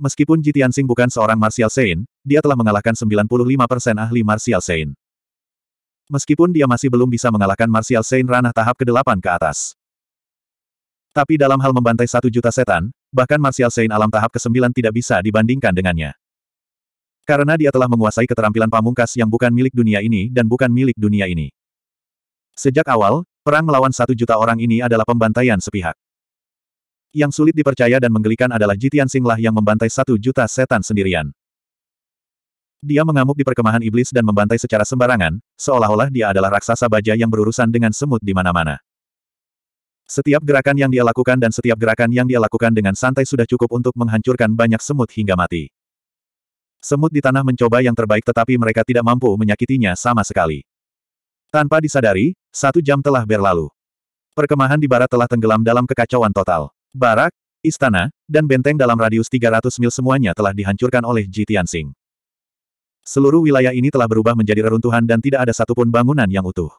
Meskipun Jitian Sing bukan seorang Martial Saint, dia telah mengalahkan 95% ahli Martial Saint. Meskipun dia masih belum bisa mengalahkan Martial Saint ranah tahap ke-8 ke atas. Tapi dalam hal membantai satu juta setan, bahkan Martial Saint alam tahap ke-9 tidak bisa dibandingkan dengannya. Karena dia telah menguasai keterampilan pamungkas yang bukan milik dunia ini dan bukan milik dunia ini. Sejak awal, perang melawan satu juta orang ini adalah pembantaian sepihak. Yang sulit dipercaya dan menggelikan adalah Jitian Singlah yang membantai satu juta setan sendirian. Dia mengamuk di perkemahan iblis dan membantai secara sembarangan, seolah-olah dia adalah raksasa baja yang berurusan dengan semut di mana-mana. Setiap gerakan yang dia lakukan dan setiap gerakan yang dia lakukan dengan santai sudah cukup untuk menghancurkan banyak semut hingga mati. Semut di tanah mencoba yang terbaik tetapi mereka tidak mampu menyakitinya sama sekali. Tanpa disadari, satu jam telah berlalu. Perkemahan di barat telah tenggelam dalam kekacauan total. Barak, istana, dan benteng dalam radius 300 mil semuanya telah dihancurkan oleh Ji Tianxing. Seluruh wilayah ini telah berubah menjadi reruntuhan dan tidak ada satupun bangunan yang utuh.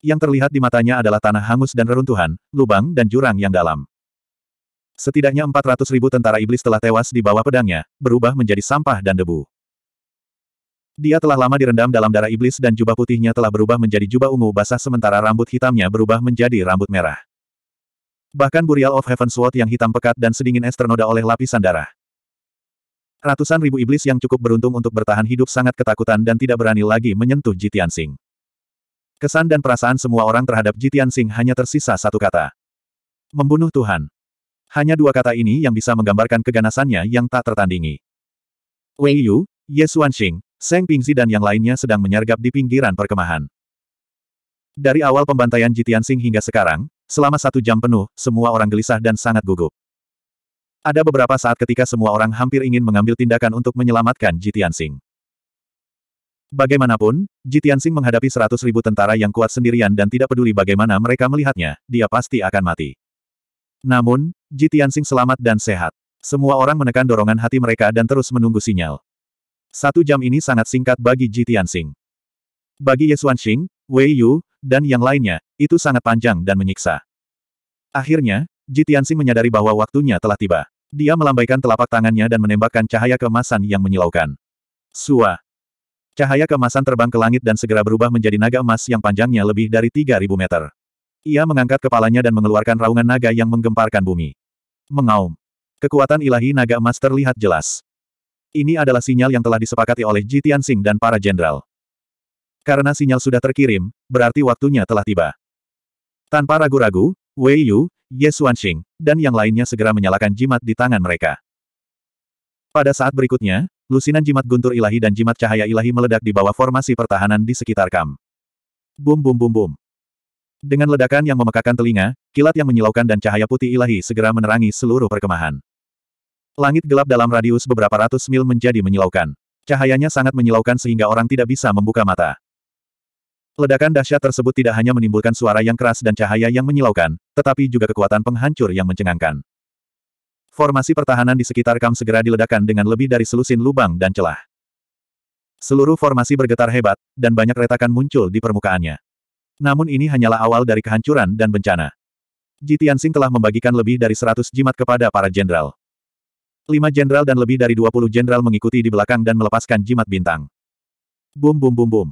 Yang terlihat di matanya adalah tanah hangus dan reruntuhan, lubang dan jurang yang dalam. Setidaknya 400 ribu tentara iblis telah tewas di bawah pedangnya, berubah menjadi sampah dan debu. Dia telah lama direndam dalam darah iblis dan jubah putihnya telah berubah menjadi jubah ungu basah sementara rambut hitamnya berubah menjadi rambut merah. Bahkan Burial of Heaven Sword yang hitam pekat dan sedingin es ternoda oleh lapisan darah. Ratusan ribu iblis yang cukup beruntung untuk bertahan hidup sangat ketakutan dan tidak berani lagi menyentuh Jitian Sing. Kesan dan perasaan semua orang terhadap Jitian Sing hanya tersisa satu kata. Membunuh Tuhan. Hanya dua kata ini yang bisa menggambarkan keganasannya yang tak tertandingi. Wei Yu, Ye Xing, Seng Pingzi dan yang lainnya sedang menyergap di pinggiran perkemahan. Dari awal pembantaian Jitian Sing hingga sekarang, Selama satu jam penuh, semua orang gelisah dan sangat gugup. Ada beberapa saat ketika semua orang hampir ingin mengambil tindakan untuk menyelamatkan Jitian Sing. Bagaimanapun, Jitian Sing menghadapi seratus ribu tentara yang kuat sendirian dan tidak peduli bagaimana mereka melihatnya, dia pasti akan mati. Namun, Jitian Sing selamat dan sehat. Semua orang menekan dorongan hati mereka dan terus menunggu sinyal. Satu jam ini sangat singkat bagi Jitian Sing. Bagi Yesuan Xing, Wei Yu, dan yang lainnya, itu sangat panjang dan menyiksa. Akhirnya, Jitiansi menyadari bahwa waktunya telah tiba. Dia melambaikan telapak tangannya dan menembakkan cahaya kemasan yang menyilaukan. Sua. Cahaya kemasan terbang ke langit dan segera berubah menjadi naga emas yang panjangnya lebih dari 3.000 meter. Ia mengangkat kepalanya dan mengeluarkan raungan naga yang menggemparkan bumi. Mengaum. Kekuatan ilahi naga emas terlihat jelas. Ini adalah sinyal yang telah disepakati oleh Jitian dan para jenderal. Karena sinyal sudah terkirim, berarti waktunya telah tiba. Tanpa ragu-ragu, Wei Yu, Ye Xuanxing, dan yang lainnya segera menyalakan jimat di tangan mereka. Pada saat berikutnya, lusinan jimat guntur ilahi dan jimat cahaya ilahi meledak di bawah formasi pertahanan di sekitar kam. Bum bum bum bum. Dengan ledakan yang memekakan telinga, kilat yang menyilaukan dan cahaya putih ilahi segera menerangi seluruh perkemahan. Langit gelap dalam radius beberapa ratus mil menjadi menyilaukan. Cahayanya sangat menyilaukan sehingga orang tidak bisa membuka mata. Ledakan dahsyat tersebut tidak hanya menimbulkan suara yang keras dan cahaya yang menyilaukan, tetapi juga kekuatan penghancur yang mencengangkan. Formasi pertahanan di sekitar Kam segera diledakkan dengan lebih dari selusin lubang dan celah. Seluruh formasi bergetar hebat, dan banyak retakan muncul di permukaannya. Namun ini hanyalah awal dari kehancuran dan bencana. Ji Tianxing telah membagikan lebih dari 100 jimat kepada para jenderal. Lima jenderal dan lebih dari 20 jenderal mengikuti di belakang dan melepaskan jimat bintang. Bum bum bum bum.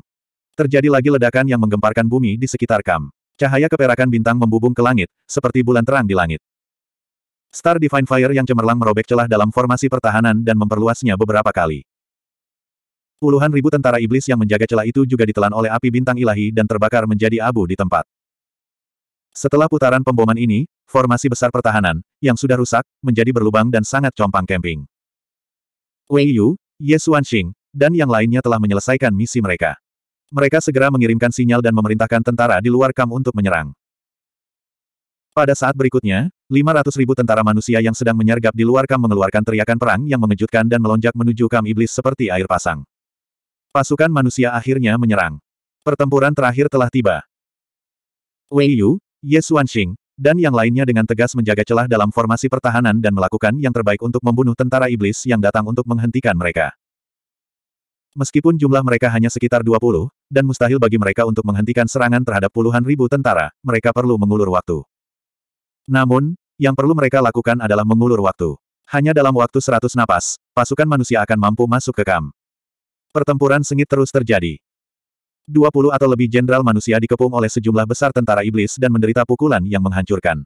Terjadi lagi ledakan yang menggemparkan bumi di sekitar Kam. Cahaya keperakan bintang membubung ke langit, seperti bulan terang di langit. Star Divine Fire yang cemerlang merobek celah dalam formasi pertahanan dan memperluasnya beberapa kali. Puluhan ribu tentara iblis yang menjaga celah itu juga ditelan oleh api bintang ilahi dan terbakar menjadi abu di tempat. Setelah putaran pemboman ini, formasi besar pertahanan, yang sudah rusak, menjadi berlubang dan sangat compang camping. Wei Yu, Ye Xuanxing, dan yang lainnya telah menyelesaikan misi mereka. Mereka segera mengirimkan sinyal dan memerintahkan tentara di luar kamp untuk menyerang. Pada saat berikutnya, 500 ribu tentara manusia yang sedang menyergap di luar kamp mengeluarkan teriakan perang yang mengejutkan dan melonjak menuju kamp iblis seperti air pasang. Pasukan manusia akhirnya menyerang. Pertempuran terakhir telah tiba. Wei Yu, Ye Xuanxing, dan yang lainnya dengan tegas menjaga celah dalam formasi pertahanan dan melakukan yang terbaik untuk membunuh tentara iblis yang datang untuk menghentikan mereka. Meskipun jumlah mereka hanya sekitar 20, dan mustahil bagi mereka untuk menghentikan serangan terhadap puluhan ribu tentara, mereka perlu mengulur waktu. Namun, yang perlu mereka lakukan adalah mengulur waktu. Hanya dalam waktu 100 napas, pasukan manusia akan mampu masuk ke kam. Pertempuran sengit terus terjadi. 20 atau lebih jenderal manusia dikepung oleh sejumlah besar tentara iblis dan menderita pukulan yang menghancurkan.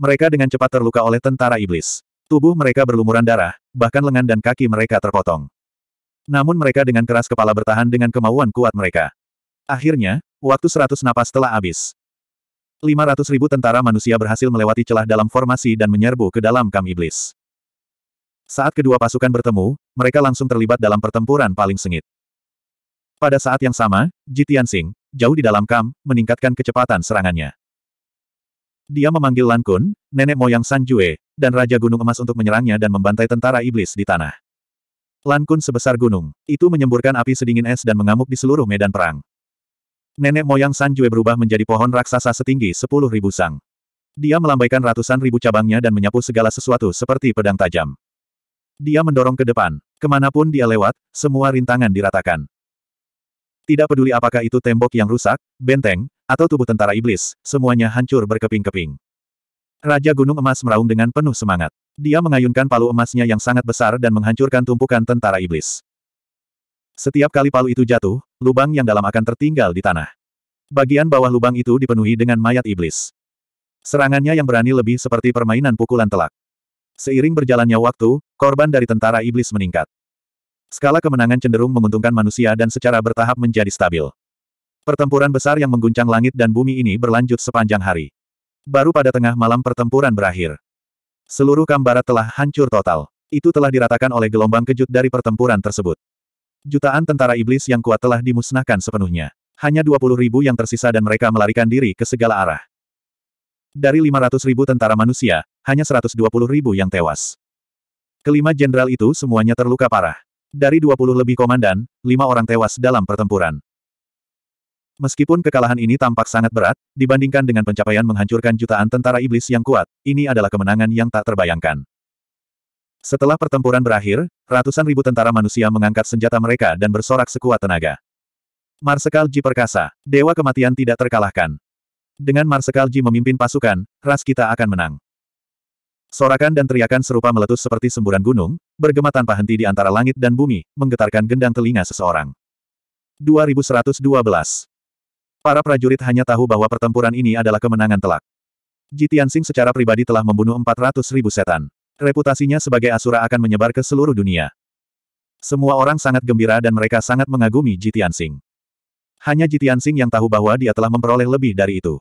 Mereka dengan cepat terluka oleh tentara iblis. Tubuh mereka berlumuran darah, bahkan lengan dan kaki mereka terpotong. Namun mereka dengan keras kepala bertahan dengan kemauan kuat mereka. Akhirnya, waktu seratus napas telah habis. lima ratus ribu tentara manusia berhasil melewati celah dalam formasi dan menyerbu ke dalam kam iblis. Saat kedua pasukan bertemu, mereka langsung terlibat dalam pertempuran paling sengit. Pada saat yang sama, Jitian Sing, jauh di dalam kam, meningkatkan kecepatan serangannya. Dia memanggil Lan Kun, nenek moyang San Jue, dan Raja Gunung Emas untuk menyerangnya dan membantai tentara iblis di tanah. Lan Kun sebesar gunung. Itu menyemburkan api sedingin es dan mengamuk di seluruh medan perang. Nenek moyang San Jue berubah menjadi pohon raksasa setinggi sepuluh ribu sang. Dia melambaikan ratusan ribu cabangnya dan menyapu segala sesuatu seperti pedang tajam. Dia mendorong ke depan. Kemanapun dia lewat, semua rintangan diratakan. Tidak peduli apakah itu tembok yang rusak, benteng, atau tubuh tentara iblis, semuanya hancur berkeping-keping. Raja Gunung Emas meraung dengan penuh semangat. Dia mengayunkan palu emasnya yang sangat besar dan menghancurkan tumpukan tentara iblis. Setiap kali palu itu jatuh, lubang yang dalam akan tertinggal di tanah. Bagian bawah lubang itu dipenuhi dengan mayat iblis. Serangannya yang berani lebih seperti permainan pukulan telak. Seiring berjalannya waktu, korban dari tentara iblis meningkat. Skala kemenangan cenderung menguntungkan manusia dan secara bertahap menjadi stabil. Pertempuran besar yang mengguncang langit dan bumi ini berlanjut sepanjang hari. Baru pada tengah malam pertempuran berakhir. Seluruh Kambara telah hancur total. Itu telah diratakan oleh gelombang kejut dari pertempuran tersebut. Jutaan tentara iblis yang kuat telah dimusnahkan sepenuhnya. Hanya 20 ribu yang tersisa dan mereka melarikan diri ke segala arah. Dari 500 ribu tentara manusia, hanya 120 ribu yang tewas. Kelima jenderal itu semuanya terluka parah. Dari 20 lebih komandan, lima orang tewas dalam pertempuran. Meskipun kekalahan ini tampak sangat berat, dibandingkan dengan pencapaian menghancurkan jutaan tentara iblis yang kuat, ini adalah kemenangan yang tak terbayangkan. Setelah pertempuran berakhir, ratusan ribu tentara manusia mengangkat senjata mereka dan bersorak sekuat tenaga. Marsekal Ji perkasa, Dewa Kematian tidak terkalahkan. Dengan Marsekal Ji memimpin pasukan, ras kita akan menang. Sorakan dan teriakan serupa meletus seperti semburan gunung, bergema tanpa henti di antara langit dan bumi, menggetarkan gendang telinga seseorang. 2112 Para prajurit hanya tahu bahwa pertempuran ini adalah kemenangan telak. Jitiansing secara pribadi telah membunuh 400 ribu setan. Reputasinya sebagai Asura akan menyebar ke seluruh dunia. Semua orang sangat gembira dan mereka sangat mengagumi Jitiansing. Hanya Jitiansing yang tahu bahwa dia telah memperoleh lebih dari itu.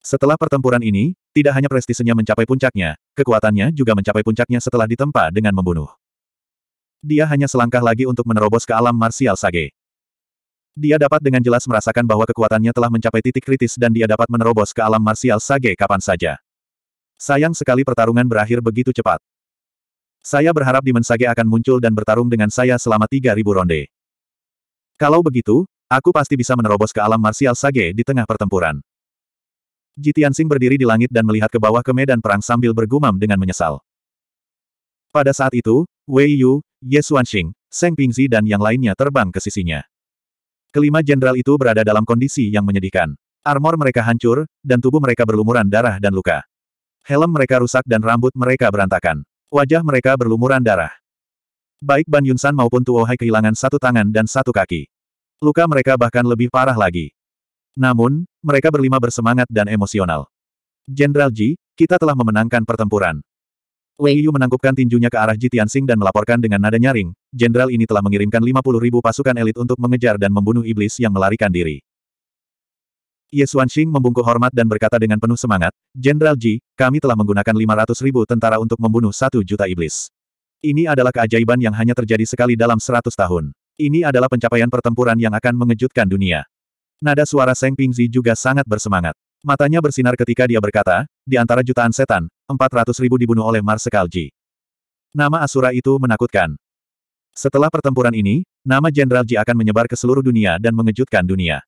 Setelah pertempuran ini, tidak hanya prestisenya mencapai puncaknya, kekuatannya juga mencapai puncaknya setelah ditempa dengan membunuh. Dia hanya selangkah lagi untuk menerobos ke alam marsial Sage. Dia dapat dengan jelas merasakan bahwa kekuatannya telah mencapai titik kritis dan dia dapat menerobos ke alam marsial Sage kapan saja. Sayang sekali pertarungan berakhir begitu cepat. Saya berharap Demon Sage akan muncul dan bertarung dengan saya selama 3.000 ronde. Kalau begitu, aku pasti bisa menerobos ke alam marsial Sage di tengah pertempuran. Jitian Sing berdiri di langit dan melihat ke bawah ke medan perang sambil bergumam dengan menyesal. Pada saat itu, Wei Yu, Ye Xuanxing, Seng Pingzi dan yang lainnya terbang ke sisinya. Kelima jenderal itu berada dalam kondisi yang menyedihkan. Armor mereka hancur, dan tubuh mereka berlumuran darah dan luka. Helm mereka rusak dan rambut mereka berantakan. Wajah mereka berlumuran darah. Baik Ban Yunsan maupun Tuo Hai kehilangan satu tangan dan satu kaki. Luka mereka bahkan lebih parah lagi. Namun, mereka berlima bersemangat dan emosional. Jenderal Ji, kita telah memenangkan pertempuran. Wei Yu menangkupkan tinjunya ke arah Ji Tianxing dan melaporkan dengan nada nyaring, jenderal ini telah mengirimkan 50 ribu pasukan elit untuk mengejar dan membunuh iblis yang melarikan diri. Ye Xuanxing membungkuk hormat dan berkata dengan penuh semangat, Jenderal Ji, kami telah menggunakan 500 ribu tentara untuk membunuh satu juta iblis. Ini adalah keajaiban yang hanya terjadi sekali dalam 100 tahun. Ini adalah pencapaian pertempuran yang akan mengejutkan dunia. Nada suara Seng Pingzi juga sangat bersemangat. Matanya bersinar ketika dia berkata, di antara jutaan setan, 400 ribu dibunuh oleh Ji. Nama Asura itu menakutkan. Setelah pertempuran ini, nama Jenderal Ji akan menyebar ke seluruh dunia dan mengejutkan dunia.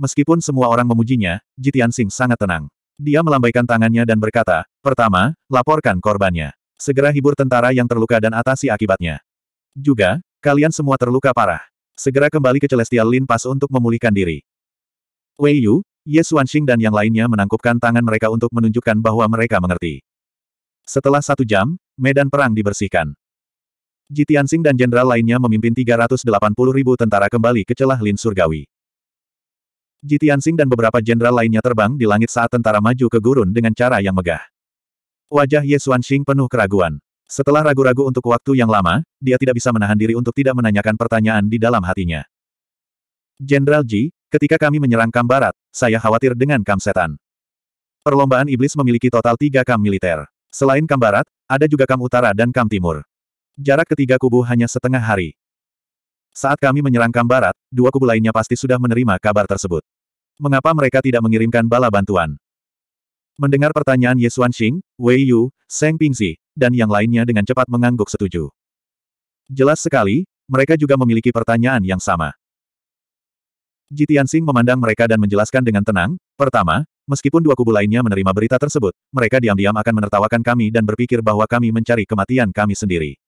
Meskipun semua orang memujinya, Ji Tianxing sangat tenang. Dia melambaikan tangannya dan berkata, pertama, laporkan korbannya. Segera hibur tentara yang terluka dan atasi akibatnya. Juga, kalian semua terluka parah. Segera kembali ke Celestial Lin Pass untuk memulihkan diri. Wei Yu, Ye Xuanxing dan yang lainnya menangkupkan tangan mereka untuk menunjukkan bahwa mereka mengerti. Setelah satu jam, medan perang dibersihkan. Ji Tianxing dan jenderal lainnya memimpin 380 ribu tentara kembali ke celah lin surgawi. Ji Tianxing dan beberapa jenderal lainnya terbang di langit saat tentara maju ke gurun dengan cara yang megah. Wajah Ye Xuanxing penuh keraguan. Setelah ragu-ragu untuk waktu yang lama, dia tidak bisa menahan diri untuk tidak menanyakan pertanyaan di dalam hatinya. Jenderal Ji, ketika kami menyerang Kambarat, saya khawatir dengan kam setan. Perlombaan iblis memiliki total tiga kam militer. Selain kam barat, ada juga kam utara dan kam timur. Jarak ketiga kubu hanya setengah hari. Saat kami menyerang kam barat, dua kubu lainnya pasti sudah menerima kabar tersebut. Mengapa mereka tidak mengirimkan bala bantuan? Mendengar pertanyaan Ye Xing, Wei Yu, Seng Pingzi, dan yang lainnya dengan cepat mengangguk setuju. Jelas sekali, mereka juga memiliki pertanyaan yang sama. Jitian Sing memandang mereka dan menjelaskan dengan tenang, pertama, meskipun dua kubu lainnya menerima berita tersebut, mereka diam-diam akan menertawakan kami dan berpikir bahwa kami mencari kematian kami sendiri.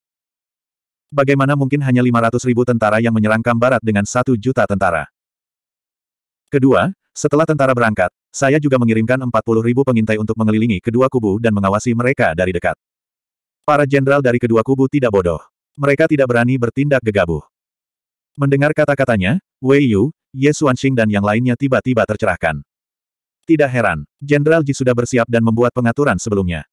Bagaimana mungkin hanya 500 ribu tentara yang menyerang Barat dengan satu juta tentara? Kedua, setelah tentara berangkat, saya juga mengirimkan 40 ribu pengintai untuk mengelilingi kedua kubu dan mengawasi mereka dari dekat. Para jenderal dari kedua kubu tidak bodoh. Mereka tidak berani bertindak gegabah. Mendengar kata-katanya, Wei Yu, Ye Xuanxing dan yang lainnya tiba-tiba tercerahkan. Tidak heran, Jenderal Ji sudah bersiap dan membuat pengaturan sebelumnya.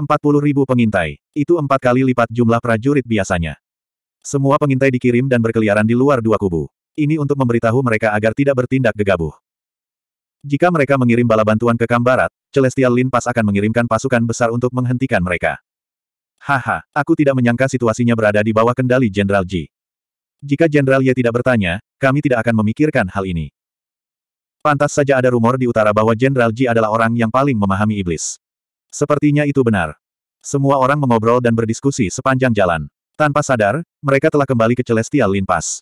40 ribu pengintai, itu empat kali lipat jumlah prajurit biasanya. Semua pengintai dikirim dan berkeliaran di luar dua kubu. Ini untuk memberitahu mereka agar tidak bertindak gegabah. Jika mereka mengirim bala bantuan ke Kambarat, Celestial Lin Pas akan mengirimkan pasukan besar untuk menghentikan mereka. Haha, aku tidak menyangka situasinya berada di bawah kendali Jenderal Ji. Jika Jenderal Ye tidak bertanya, kami tidak akan memikirkan hal ini. Pantas saja ada rumor di utara bahwa Jenderal Ji adalah orang yang paling memahami iblis. Sepertinya itu benar. Semua orang mengobrol dan berdiskusi sepanjang jalan. Tanpa sadar, mereka telah kembali ke Celestial Lin Pass.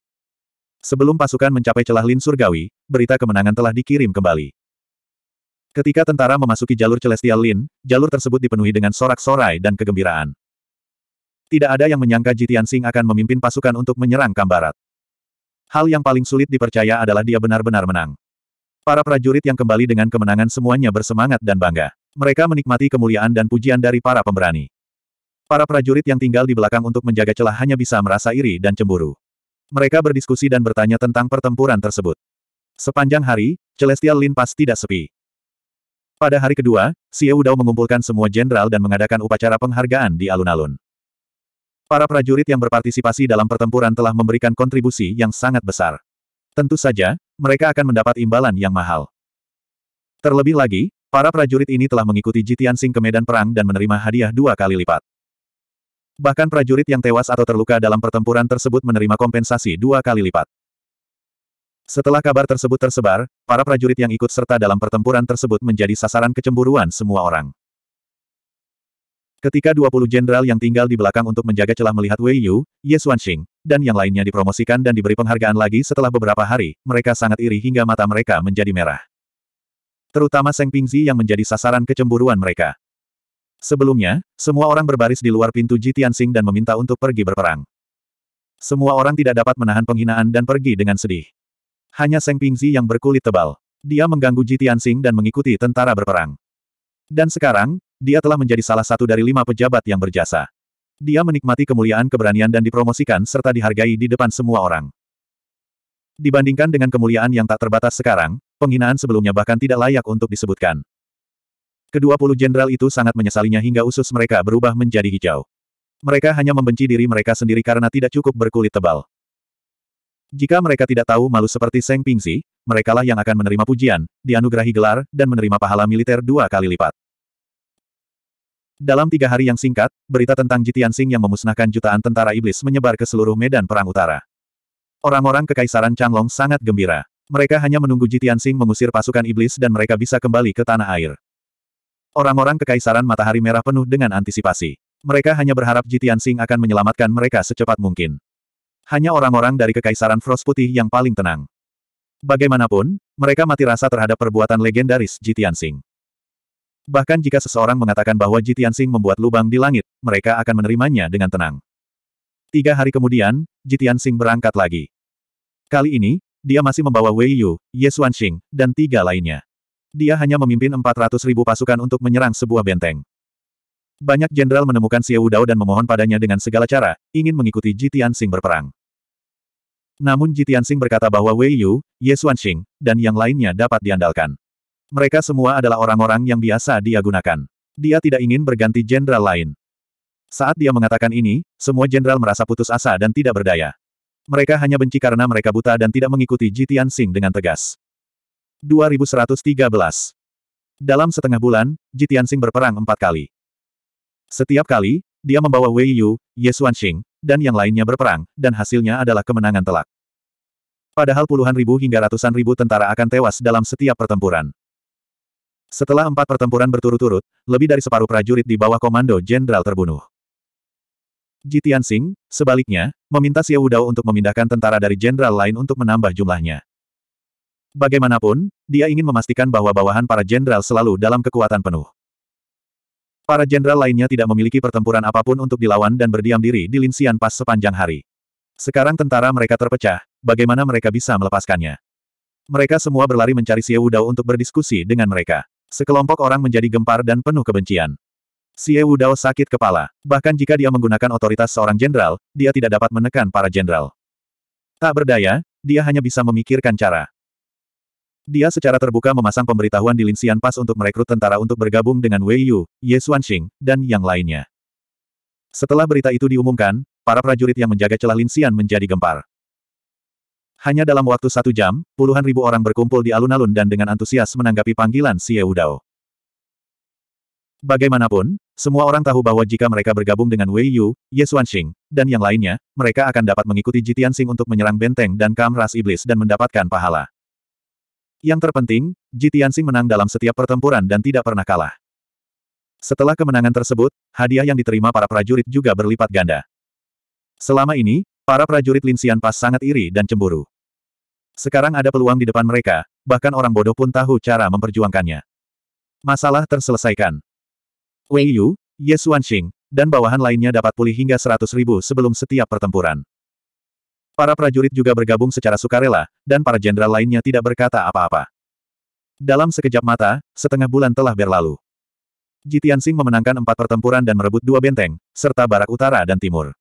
Sebelum pasukan mencapai celah Lin Surgawi, berita kemenangan telah dikirim kembali. Ketika tentara memasuki jalur Celestial Lin, jalur tersebut dipenuhi dengan sorak-sorai dan kegembiraan. Tidak ada yang menyangka Jitian Sing akan memimpin pasukan untuk menyerang Kambarat. Hal yang paling sulit dipercaya adalah dia benar-benar menang. Para prajurit yang kembali dengan kemenangan semuanya bersemangat dan bangga. Mereka menikmati kemuliaan dan pujian dari para pemberani. Para prajurit yang tinggal di belakang untuk menjaga celah hanya bisa merasa iri dan cemburu. Mereka berdiskusi dan bertanya tentang pertempuran tersebut. Sepanjang hari, Celestial Lin Pas tidak sepi. Pada hari kedua, Xie Dao mengumpulkan semua jenderal dan mengadakan upacara penghargaan di alun-alun. Para prajurit yang berpartisipasi dalam pertempuran telah memberikan kontribusi yang sangat besar. Tentu saja, mereka akan mendapat imbalan yang mahal. Terlebih lagi, para prajurit ini telah mengikuti Jitian Sing ke medan perang dan menerima hadiah dua kali lipat. Bahkan prajurit yang tewas atau terluka dalam pertempuran tersebut menerima kompensasi dua kali lipat. Setelah kabar tersebut tersebar, para prajurit yang ikut serta dalam pertempuran tersebut menjadi sasaran kecemburuan semua orang. Ketika 20 jenderal yang tinggal di belakang untuk menjaga celah melihat Wei Yu, Ye Xuanxing, dan yang lainnya dipromosikan dan diberi penghargaan lagi setelah beberapa hari, mereka sangat iri hingga mata mereka menjadi merah. Terutama Seng Pingzi yang menjadi sasaran kecemburuan mereka. Sebelumnya, semua orang berbaris di luar pintu Ji Tianxing dan meminta untuk pergi berperang. Semua orang tidak dapat menahan penghinaan dan pergi dengan sedih. Hanya Seng Pingzi yang berkulit tebal. Dia mengganggu Ji Tianxing dan mengikuti tentara berperang. Dan sekarang, dia telah menjadi salah satu dari lima pejabat yang berjasa. Dia menikmati kemuliaan keberanian dan dipromosikan serta dihargai di depan semua orang. Dibandingkan dengan kemuliaan yang tak terbatas sekarang, penghinaan sebelumnya bahkan tidak layak untuk disebutkan. Kedua puluh jenderal itu sangat menyesalinya hingga usus mereka berubah menjadi hijau. Mereka hanya membenci diri mereka sendiri karena tidak cukup berkulit tebal. Jika mereka tidak tahu malu seperti Seng Pingsi, merekalah yang akan menerima pujian, dianugerahi gelar, dan menerima pahala militer dua kali lipat. Dalam tiga hari yang singkat, berita tentang Jitian Sing yang memusnahkan jutaan tentara iblis menyebar ke seluruh medan perang utara. Orang-orang kekaisaran Changlong sangat gembira. Mereka hanya menunggu Jitian Sing mengusir pasukan iblis dan mereka bisa kembali ke tanah air. Orang-orang kekaisaran matahari merah penuh dengan antisipasi. Mereka hanya berharap Jitian Sing akan menyelamatkan mereka secepat mungkin. Hanya orang-orang dari kekaisaran Frost Putih yang paling tenang. Bagaimanapun, mereka mati rasa terhadap perbuatan legendaris Jitian Sing. Bahkan jika seseorang mengatakan bahwa Ji Tianxing membuat lubang di langit, mereka akan menerimanya dengan tenang. Tiga hari kemudian, Ji Tianxing berangkat lagi. Kali ini, dia masih membawa Wei Yu, Ye Xing, dan tiga lainnya. Dia hanya memimpin 400 ribu pasukan untuk menyerang sebuah benteng. Banyak jenderal menemukan Xie Wudao dan memohon padanya dengan segala cara, ingin mengikuti Ji Tianxing berperang. Namun Jitian Sing berkata bahwa Wei Yu, Ye Xing, dan yang lainnya dapat diandalkan. Mereka semua adalah orang-orang yang biasa dia gunakan. Dia tidak ingin berganti jenderal lain. Saat dia mengatakan ini, semua jenderal merasa putus asa dan tidak berdaya. Mereka hanya benci karena mereka buta dan tidak mengikuti Jitian Sing dengan tegas. 2113 Dalam setengah bulan, Jitian Sing berperang empat kali. Setiap kali, dia membawa Wei Yu, Ye Xuanxing, dan yang lainnya berperang, dan hasilnya adalah kemenangan telak. Padahal puluhan ribu hingga ratusan ribu tentara akan tewas dalam setiap pertempuran. Setelah empat pertempuran berturut-turut, lebih dari separuh prajurit di bawah komando jenderal terbunuh. Jitian Singh, sebaliknya, meminta Xie Wudao untuk memindahkan tentara dari jenderal lain untuk menambah jumlahnya. Bagaimanapun, dia ingin memastikan bahwa bawahan para jenderal selalu dalam kekuatan penuh. Para jenderal lainnya tidak memiliki pertempuran apapun untuk dilawan dan berdiam diri di Linsian Pas sepanjang hari. Sekarang tentara mereka terpecah, bagaimana mereka bisa melepaskannya? Mereka semua berlari mencari Xie Wudao untuk berdiskusi dengan mereka. Sekelompok orang menjadi gempar dan penuh kebencian. Xie Wudao sakit kepala. Bahkan jika dia menggunakan otoritas seorang jenderal, dia tidak dapat menekan para jenderal. Tak berdaya, dia hanya bisa memikirkan cara. Dia secara terbuka memasang pemberitahuan di Linsian Pass untuk merekrut tentara untuk bergabung dengan Wei Yu, Ye Xuanxing, dan yang lainnya. Setelah berita itu diumumkan, para prajurit yang menjaga celah Linsian menjadi gempar. Hanya dalam waktu satu jam, puluhan ribu orang berkumpul di alun-alun dan dengan antusias menanggapi panggilan Xie Udao. Bagaimanapun, semua orang tahu bahwa jika mereka bergabung dengan Wei Yu, Ye Xuanxing, dan yang lainnya, mereka akan dapat mengikuti Jitian Sing untuk menyerang benteng dan kam ras iblis dan mendapatkan pahala. Yang terpenting, Jitian Sing menang dalam setiap pertempuran dan tidak pernah kalah. Setelah kemenangan tersebut, hadiah yang diterima para prajurit juga berlipat ganda. Selama ini, para prajurit Linsian Pas sangat iri dan cemburu. Sekarang ada peluang di depan mereka, bahkan orang bodoh pun tahu cara memperjuangkannya. Masalah terselesaikan. Wei Yu, Ye Xuanxing, dan bawahan lainnya dapat pulih hingga 100 ribu sebelum setiap pertempuran. Para prajurit juga bergabung secara sukarela, dan para jenderal lainnya tidak berkata apa-apa. Dalam sekejap mata, setengah bulan telah berlalu. Tianxing memenangkan empat pertempuran dan merebut dua benteng, serta barak utara dan timur.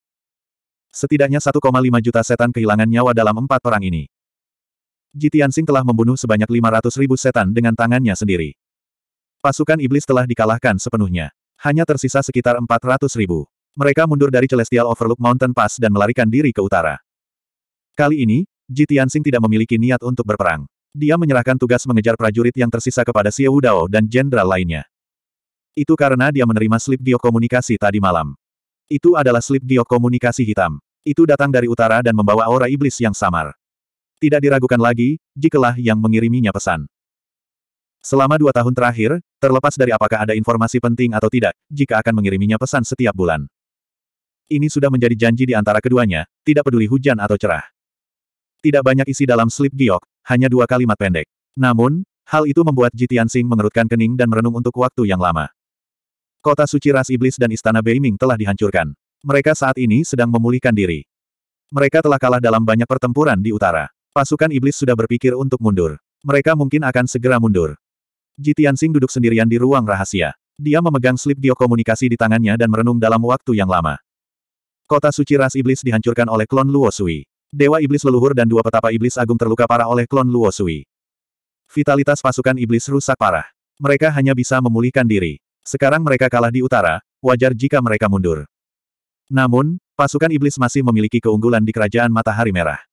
Setidaknya 1,5 juta setan kehilangan nyawa dalam empat perang ini. Jitiansing telah membunuh sebanyak 500 ribu setan dengan tangannya sendiri. Pasukan iblis telah dikalahkan sepenuhnya. Hanya tersisa sekitar 400 ribu. Mereka mundur dari Celestial Overlook Mountain Pass dan melarikan diri ke utara. Kali ini, Jitiansing tidak memiliki niat untuk berperang. Dia menyerahkan tugas mengejar prajurit yang tersisa kepada Xiao Dao dan jenderal lainnya. Itu karena dia menerima slip geokomunikasi tadi malam. Itu adalah slip geokomunikasi hitam. Itu datang dari utara dan membawa aura iblis yang samar. Tidak diragukan lagi, jikalah yang mengiriminya pesan. Selama dua tahun terakhir, terlepas dari apakah ada informasi penting atau tidak, jika akan mengiriminya pesan setiap bulan. Ini sudah menjadi janji di antara keduanya, tidak peduli hujan atau cerah. Tidak banyak isi dalam slip giok, hanya dua kalimat pendek. Namun, hal itu membuat Jitian Sing mengerutkan kening dan merenung untuk waktu yang lama. Kota suci ras iblis dan istana Beiming telah dihancurkan. Mereka saat ini sedang memulihkan diri. Mereka telah kalah dalam banyak pertempuran di utara. Pasukan iblis sudah berpikir untuk mundur. Mereka mungkin akan segera mundur. Ji Tianxing duduk sendirian di ruang rahasia. Dia memegang slip biokomunikasi di tangannya dan merenung dalam waktu yang lama. Kota suci ras iblis dihancurkan oleh klon Luo Sui. Dewa iblis leluhur dan dua petapa iblis agung terluka parah oleh klon Luo Sui. Vitalitas pasukan iblis rusak parah. Mereka hanya bisa memulihkan diri. Sekarang mereka kalah di utara, wajar jika mereka mundur. Namun, pasukan iblis masih memiliki keunggulan di kerajaan matahari merah.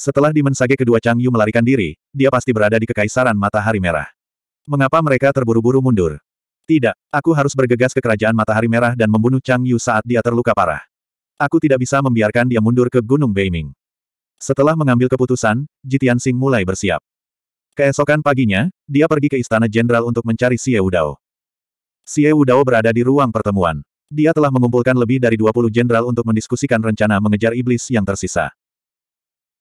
Setelah Demon Sage kedua Chang Yu melarikan diri, dia pasti berada di Kekaisaran Matahari Merah. Mengapa mereka terburu-buru mundur? Tidak, aku harus bergegas ke Kerajaan Matahari Merah dan membunuh Chang Yu saat dia terluka parah. Aku tidak bisa membiarkan dia mundur ke Gunung Beiming. Setelah mengambil keputusan, Jitian Sing mulai bersiap. Keesokan paginya, dia pergi ke Istana Jenderal untuk mencari Xie Wudao. Xie Wudao berada di ruang pertemuan. Dia telah mengumpulkan lebih dari 20 jenderal untuk mendiskusikan rencana mengejar iblis yang tersisa.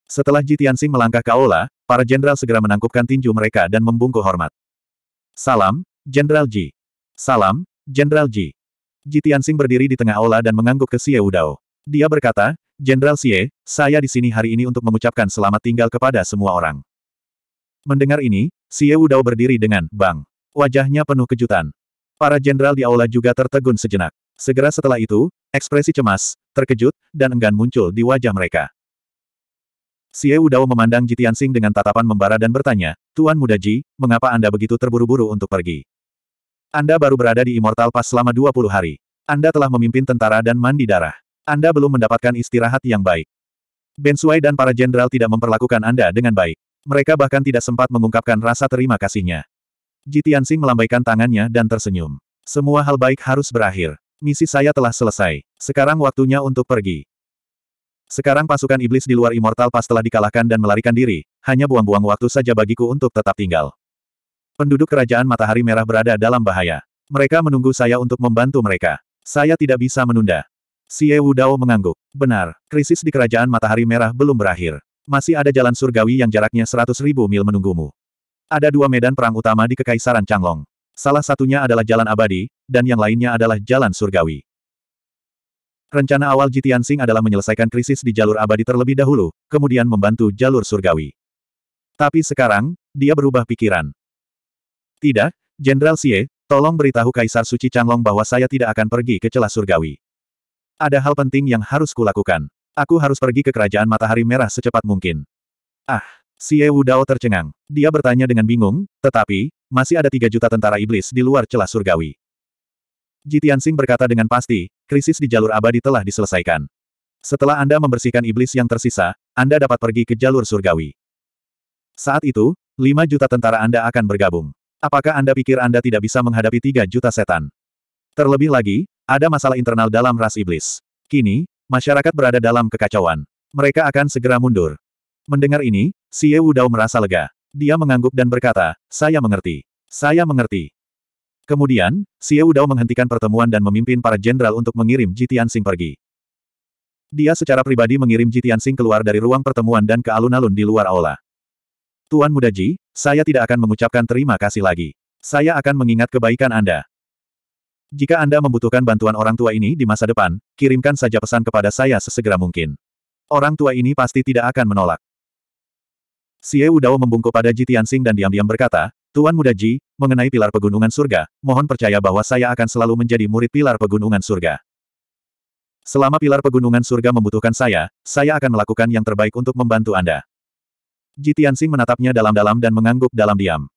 Setelah Ji melangkah ke aula, para jenderal segera menangkupkan tinju mereka dan membungkuk hormat. Salam, Jenderal Ji. Salam, Jenderal Ji. Ji berdiri di tengah aula dan mengangguk ke Xie Udao. Dia berkata, Jenderal Xie, saya di sini hari ini untuk mengucapkan selamat tinggal kepada semua orang. Mendengar ini, Xie Udao berdiri dengan bang. Wajahnya penuh kejutan. Para jenderal di aula juga tertegun sejenak. Segera setelah itu, ekspresi cemas, terkejut, dan enggan muncul di wajah mereka. Xie Udao memandang Tianxing dengan tatapan membara dan bertanya, Tuan Muda Ji, mengapa Anda begitu terburu-buru untuk pergi? Anda baru berada di Immortal Pass selama 20 hari. Anda telah memimpin tentara dan mandi darah. Anda belum mendapatkan istirahat yang baik. Ben Sui dan para jenderal tidak memperlakukan Anda dengan baik. Mereka bahkan tidak sempat mengungkapkan rasa terima kasihnya. Tianxing melambaikan tangannya dan tersenyum. Semua hal baik harus berakhir. Misi saya telah selesai. Sekarang waktunya untuk pergi. Sekarang pasukan iblis di luar Immortal Pass telah dikalahkan dan melarikan diri, hanya buang-buang waktu saja bagiku untuk tetap tinggal. Penduduk kerajaan matahari merah berada dalam bahaya. Mereka menunggu saya untuk membantu mereka. Saya tidak bisa menunda. Si Dao mengangguk. Benar, krisis di kerajaan matahari merah belum berakhir. Masih ada jalan surgawi yang jaraknya seratus ribu mil menunggumu. Ada dua medan perang utama di Kekaisaran Changlong. Salah satunya adalah jalan abadi, dan yang lainnya adalah jalan surgawi. Rencana awal Jitian Sing adalah menyelesaikan krisis di jalur abadi terlebih dahulu, kemudian membantu jalur surgawi. Tapi sekarang, dia berubah pikiran. Tidak, Jenderal Xie, tolong beritahu Kaisar Suci Changlong bahwa saya tidak akan pergi ke celah surgawi. Ada hal penting yang harus kulakukan. Aku harus pergi ke kerajaan matahari merah secepat mungkin. Ah, Xie Wudao tercengang. Dia bertanya dengan bingung, tetapi, masih ada tiga juta tentara iblis di luar celah surgawi. Ji Tianxing berkata dengan pasti, krisis di jalur abadi telah diselesaikan. Setelah Anda membersihkan iblis yang tersisa, Anda dapat pergi ke jalur surgawi. Saat itu, 5 juta tentara Anda akan bergabung. Apakah Anda pikir Anda tidak bisa menghadapi 3 juta setan? Terlebih lagi, ada masalah internal dalam ras iblis. Kini, masyarakat berada dalam kekacauan. Mereka akan segera mundur. Mendengar ini, Si Ye Wudao merasa lega. Dia mengangguk dan berkata, saya mengerti. Saya mengerti. Kemudian, Xie Udao menghentikan pertemuan dan memimpin para jenderal untuk mengirim Ji Tianxing pergi. Dia secara pribadi mengirim Ji Tianxing keluar dari ruang pertemuan dan ke alun-alun di luar aula. Tuan Muda Ji, saya tidak akan mengucapkan terima kasih lagi. Saya akan mengingat kebaikan Anda. Jika Anda membutuhkan bantuan orang tua ini di masa depan, kirimkan saja pesan kepada saya sesegera mungkin. Orang tua ini pasti tidak akan menolak. Xie Udao membungkuk pada Ji Tianxing dan diam-diam berkata, Tuan Muda Ji, mengenai pilar pegunungan surga, mohon percaya bahwa saya akan selalu menjadi murid pilar pegunungan surga. Selama pilar pegunungan surga membutuhkan saya, saya akan melakukan yang terbaik untuk membantu Anda. Ji Tianxing menatapnya dalam-dalam dan mengangguk dalam diam.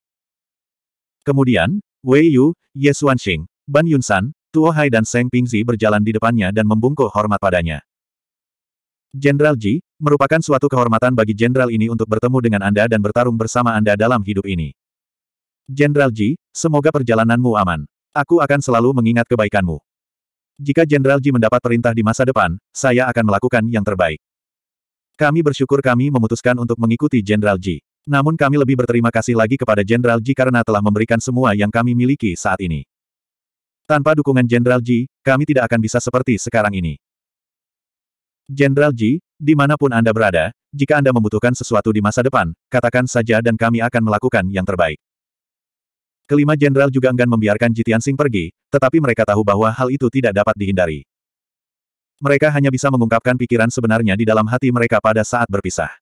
Kemudian, Wei Yu, Ye Xuanxing, Ban Yunsan, Tuo Hai dan Seng Pingzi berjalan di depannya dan membungkuk hormat padanya. Jenderal Ji, merupakan suatu kehormatan bagi jenderal ini untuk bertemu dengan Anda dan bertarung bersama Anda dalam hidup ini. Jenderal Ji, semoga perjalananmu aman. Aku akan selalu mengingat kebaikanmu. Jika Jenderal Ji mendapat perintah di masa depan, saya akan melakukan yang terbaik. Kami bersyukur kami memutuskan untuk mengikuti Jenderal Ji. Namun kami lebih berterima kasih lagi kepada Jenderal Ji karena telah memberikan semua yang kami miliki saat ini. Tanpa dukungan Jenderal Ji, kami tidak akan bisa seperti sekarang ini. Jenderal Ji, dimanapun Anda berada, jika Anda membutuhkan sesuatu di masa depan, katakan saja dan kami akan melakukan yang terbaik. Kelima jenderal juga enggan membiarkan Jitian Jitiansing pergi, tetapi mereka tahu bahwa hal itu tidak dapat dihindari. Mereka hanya bisa mengungkapkan pikiran sebenarnya di dalam hati mereka pada saat berpisah.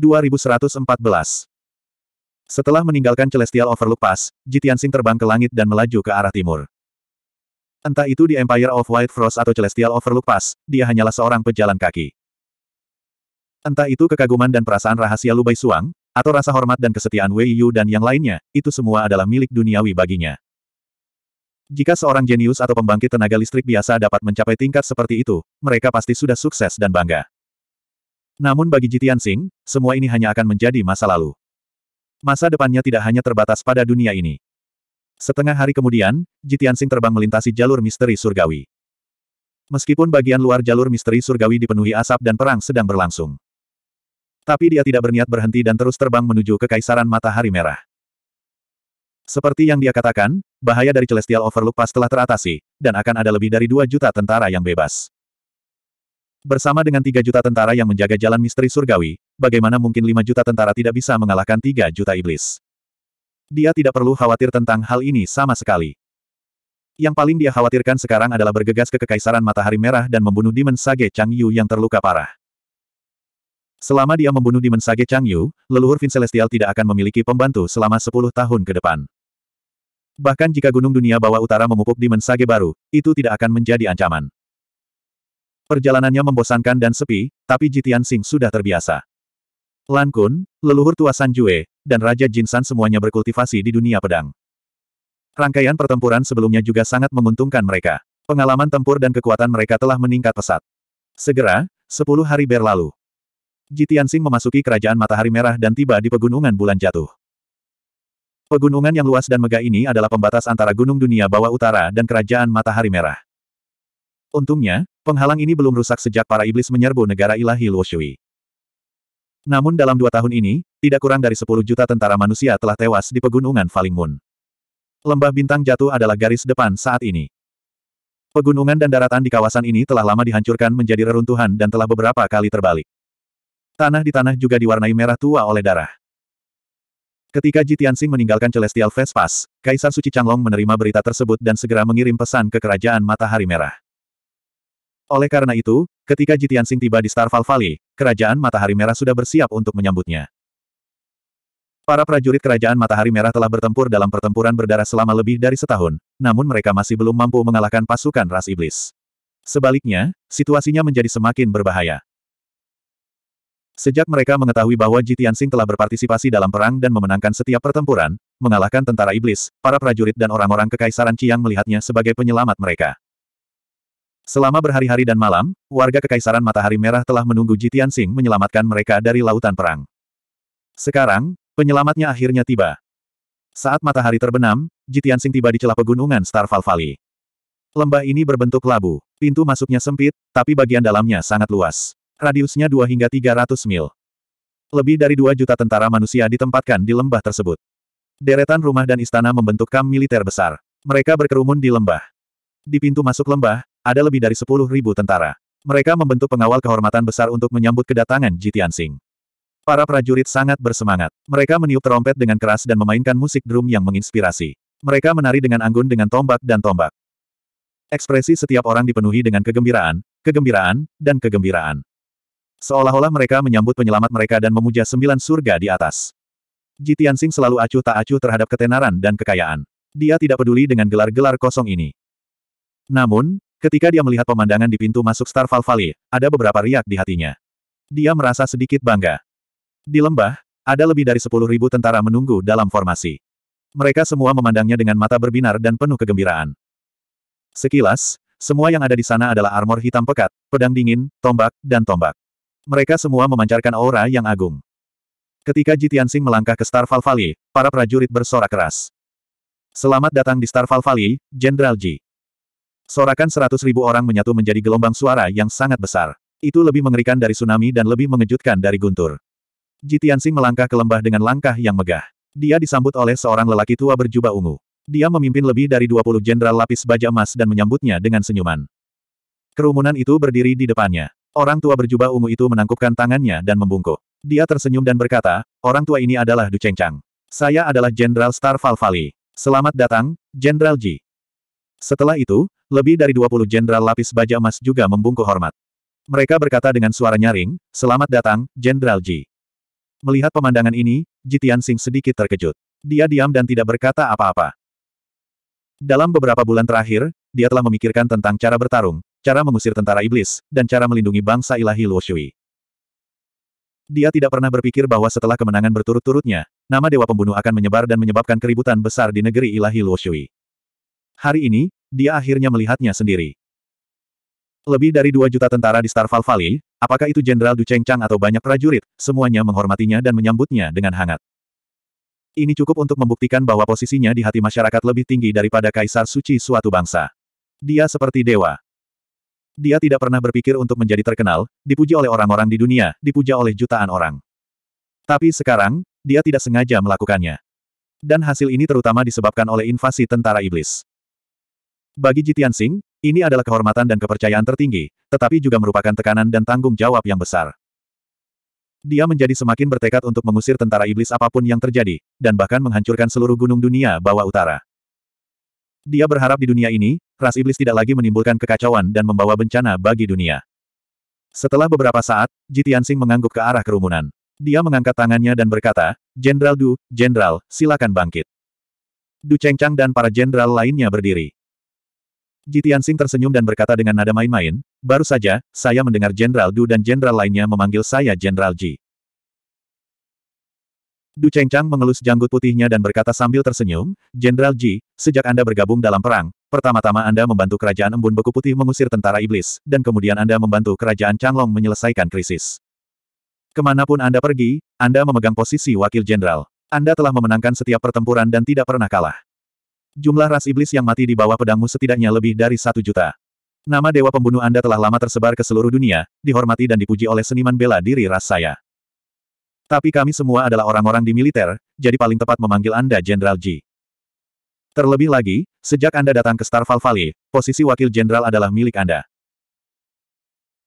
2114 Setelah meninggalkan Celestial Overlook Pass, Jitian Jitiansing terbang ke langit dan melaju ke arah timur. Entah itu di Empire of White Frost atau Celestial Overlook Pass, dia hanyalah seorang pejalan kaki. Entah itu kekaguman dan perasaan rahasia Lubai Suang, atau rasa hormat dan kesetiaan Wei Yu dan yang lainnya, itu semua adalah milik duniawi baginya. Jika seorang jenius atau pembangkit tenaga listrik biasa dapat mencapai tingkat seperti itu, mereka pasti sudah sukses dan bangga. Namun bagi Jitian Sing, semua ini hanya akan menjadi masa lalu. Masa depannya tidak hanya terbatas pada dunia ini. Setengah hari kemudian, Jitian Sing terbang melintasi jalur misteri surgawi. Meskipun bagian luar jalur misteri surgawi dipenuhi asap dan perang sedang berlangsung. Tapi dia tidak berniat berhenti dan terus terbang menuju ke Kaisaran Matahari Merah. Seperti yang dia katakan, bahaya dari Celestial Overlook Pass telah teratasi, dan akan ada lebih dari 2 juta tentara yang bebas. Bersama dengan 3 juta tentara yang menjaga jalan misteri surgawi, bagaimana mungkin 5 juta tentara tidak bisa mengalahkan 3 juta iblis? Dia tidak perlu khawatir tentang hal ini sama sekali. Yang paling dia khawatirkan sekarang adalah bergegas ke Kekaisaran Matahari Merah dan membunuh Demon Sage Chang Yu yang terluka parah. Selama dia membunuh di Mensage Changyu, leluhur Vin Celestial tidak akan memiliki pembantu selama 10 tahun ke depan. Bahkan jika gunung dunia bawah utara memupuk di Mensage baru, itu tidak akan menjadi ancaman. Perjalanannya membosankan dan sepi, tapi Jitian Sing sudah terbiasa. Lan Kun, leluhur tua San Jue, dan Raja Jin San semuanya berkultivasi di dunia pedang. Rangkaian pertempuran sebelumnya juga sangat menguntungkan mereka. Pengalaman tempur dan kekuatan mereka telah meningkat pesat. Segera, sepuluh hari berlalu. Ji Tianxing memasuki kerajaan matahari merah dan tiba di pegunungan bulan jatuh. Pegunungan yang luas dan megah ini adalah pembatas antara gunung dunia bawah utara dan kerajaan matahari merah. Untungnya, penghalang ini belum rusak sejak para iblis menyerbu negara ilahi Luoshui. Namun dalam dua tahun ini, tidak kurang dari 10 juta tentara manusia telah tewas di pegunungan Falling Lembah bintang jatuh adalah garis depan saat ini. Pegunungan dan daratan di kawasan ini telah lama dihancurkan menjadi reruntuhan dan telah beberapa kali terbalik. Tanah di tanah juga diwarnai merah tua oleh darah. Ketika Ji Tianxing meninggalkan Celestial Vespas, Kaisar Suci Changlong menerima berita tersebut dan segera mengirim pesan ke Kerajaan Matahari Merah. Oleh karena itu, ketika Ji Tianxing tiba di Starfall Valley, Kerajaan Matahari Merah sudah bersiap untuk menyambutnya. Para prajurit Kerajaan Matahari Merah telah bertempur dalam pertempuran berdarah selama lebih dari setahun, namun mereka masih belum mampu mengalahkan pasukan ras iblis. Sebaliknya, situasinya menjadi semakin berbahaya. Sejak mereka mengetahui bahwa Ji Tianxing telah berpartisipasi dalam perang dan memenangkan setiap pertempuran, mengalahkan tentara iblis, para prajurit dan orang-orang kekaisaran Qiang melihatnya sebagai penyelamat mereka. Selama berhari-hari dan malam, warga kekaisaran Matahari Merah telah menunggu Ji Tianxing menyelamatkan mereka dari lautan perang. Sekarang, penyelamatnya akhirnya tiba. Saat matahari terbenam, Ji Tianxing tiba di celah pegunungan Starvalvali. Valley. Lembah ini berbentuk labu, pintu masuknya sempit, tapi bagian dalamnya sangat luas. Radiusnya 2 hingga 300 mil. Lebih dari 2 juta tentara manusia ditempatkan di lembah tersebut. Deretan rumah dan istana membentuk kamp militer besar. Mereka berkerumun di lembah. Di pintu masuk lembah, ada lebih dari ribu tentara. Mereka membentuk pengawal kehormatan besar untuk menyambut kedatangan Jitian Singh. Para prajurit sangat bersemangat. Mereka meniup terompet dengan keras dan memainkan musik drum yang menginspirasi. Mereka menari dengan anggun dengan tombak dan tombak. Ekspresi setiap orang dipenuhi dengan kegembiraan, kegembiraan, dan kegembiraan. Seolah-olah mereka menyambut penyelamat mereka dan memuja sembilan surga di atas. Ji Tianxing selalu acuh tak acuh terhadap ketenaran dan kekayaan. Dia tidak peduli dengan gelar-gelar kosong ini. Namun, ketika dia melihat pemandangan di pintu masuk Starfall Valley, ada beberapa riak di hatinya. Dia merasa sedikit bangga. Di lembah, ada lebih dari sepuluh ribu tentara menunggu dalam formasi. Mereka semua memandangnya dengan mata berbinar dan penuh kegembiraan. Sekilas, semua yang ada di sana adalah armor hitam pekat, pedang dingin, tombak, dan tombak. Mereka semua memancarkan aura yang agung. Ketika Jitiansing melangkah ke Starval Valley, para prajurit bersorak keras. Selamat datang di Starval Valley, Jenderal Ji. Sorakan seratus ribu orang menyatu menjadi gelombang suara yang sangat besar. Itu lebih mengerikan dari tsunami dan lebih mengejutkan dari guntur. Jitiansing melangkah ke lembah dengan langkah yang megah. Dia disambut oleh seorang lelaki tua berjubah ungu. Dia memimpin lebih dari 20 jenderal lapis baja emas dan menyambutnya dengan senyuman. Kerumunan itu berdiri di depannya. Orang tua berjubah ungu itu menangkupkan tangannya dan membungkuk. Dia tersenyum dan berkata, orang tua ini adalah Du Chengchang. Saya adalah Jenderal Star Valvali. Selamat datang, Jenderal Ji. Setelah itu, lebih dari 20 jenderal lapis baja emas juga membungkuk hormat. Mereka berkata dengan suara nyaring, Selamat datang, Jenderal Ji. Melihat pemandangan ini, Jitian Sing sedikit terkejut. Dia diam dan tidak berkata apa-apa. Dalam beberapa bulan terakhir, dia telah memikirkan tentang cara bertarung, cara mengusir tentara iblis, dan cara melindungi bangsa ilahi Luo Dia tidak pernah berpikir bahwa setelah kemenangan berturut-turutnya, nama Dewa Pembunuh akan menyebar dan menyebabkan keributan besar di negeri ilahi Luo Hari ini, dia akhirnya melihatnya sendiri. Lebih dari dua juta tentara di Starval Valley, apakah itu Jenderal Du Chengchang atau banyak prajurit, semuanya menghormatinya dan menyambutnya dengan hangat. Ini cukup untuk membuktikan bahwa posisinya di hati masyarakat lebih tinggi daripada kaisar suci suatu bangsa. Dia seperti dewa. Dia tidak pernah berpikir untuk menjadi terkenal, dipuji oleh orang-orang di dunia, dipuja oleh jutaan orang. Tapi sekarang, dia tidak sengaja melakukannya. Dan hasil ini terutama disebabkan oleh invasi tentara iblis. Bagi Jitian Singh, ini adalah kehormatan dan kepercayaan tertinggi, tetapi juga merupakan tekanan dan tanggung jawab yang besar. Dia menjadi semakin bertekad untuk mengusir tentara iblis apapun yang terjadi, dan bahkan menghancurkan seluruh gunung dunia bawah utara. Dia berharap di dunia ini, ras iblis tidak lagi menimbulkan kekacauan dan membawa bencana bagi dunia. Setelah beberapa saat, Jitiansing mengangguk ke arah kerumunan. Dia mengangkat tangannya dan berkata, Jenderal Du, Jenderal, silakan bangkit. Du Chengchang dan para jenderal lainnya berdiri. Jitiansing tersenyum dan berkata dengan nada main-main, baru saja, saya mendengar Jenderal Du dan jenderal lainnya memanggil saya Jenderal Ji. Du Chengchang mengelus janggut putihnya dan berkata sambil tersenyum, Jenderal Ji, sejak Anda bergabung dalam perang, pertama-tama Anda membantu kerajaan embun beku putih mengusir tentara iblis, dan kemudian Anda membantu kerajaan Changlong menyelesaikan krisis. Kemanapun Anda pergi, Anda memegang posisi wakil jenderal. Anda telah memenangkan setiap pertempuran dan tidak pernah kalah. Jumlah ras iblis yang mati di bawah pedangmu setidaknya lebih dari satu juta. Nama dewa pembunuh Anda telah lama tersebar ke seluruh dunia, dihormati dan dipuji oleh seniman bela diri ras saya. Tapi kami semua adalah orang-orang di militer, jadi paling tepat memanggil Anda Jenderal Ji. Terlebih lagi, sejak Anda datang ke Starval Valley, posisi wakil jenderal adalah milik Anda.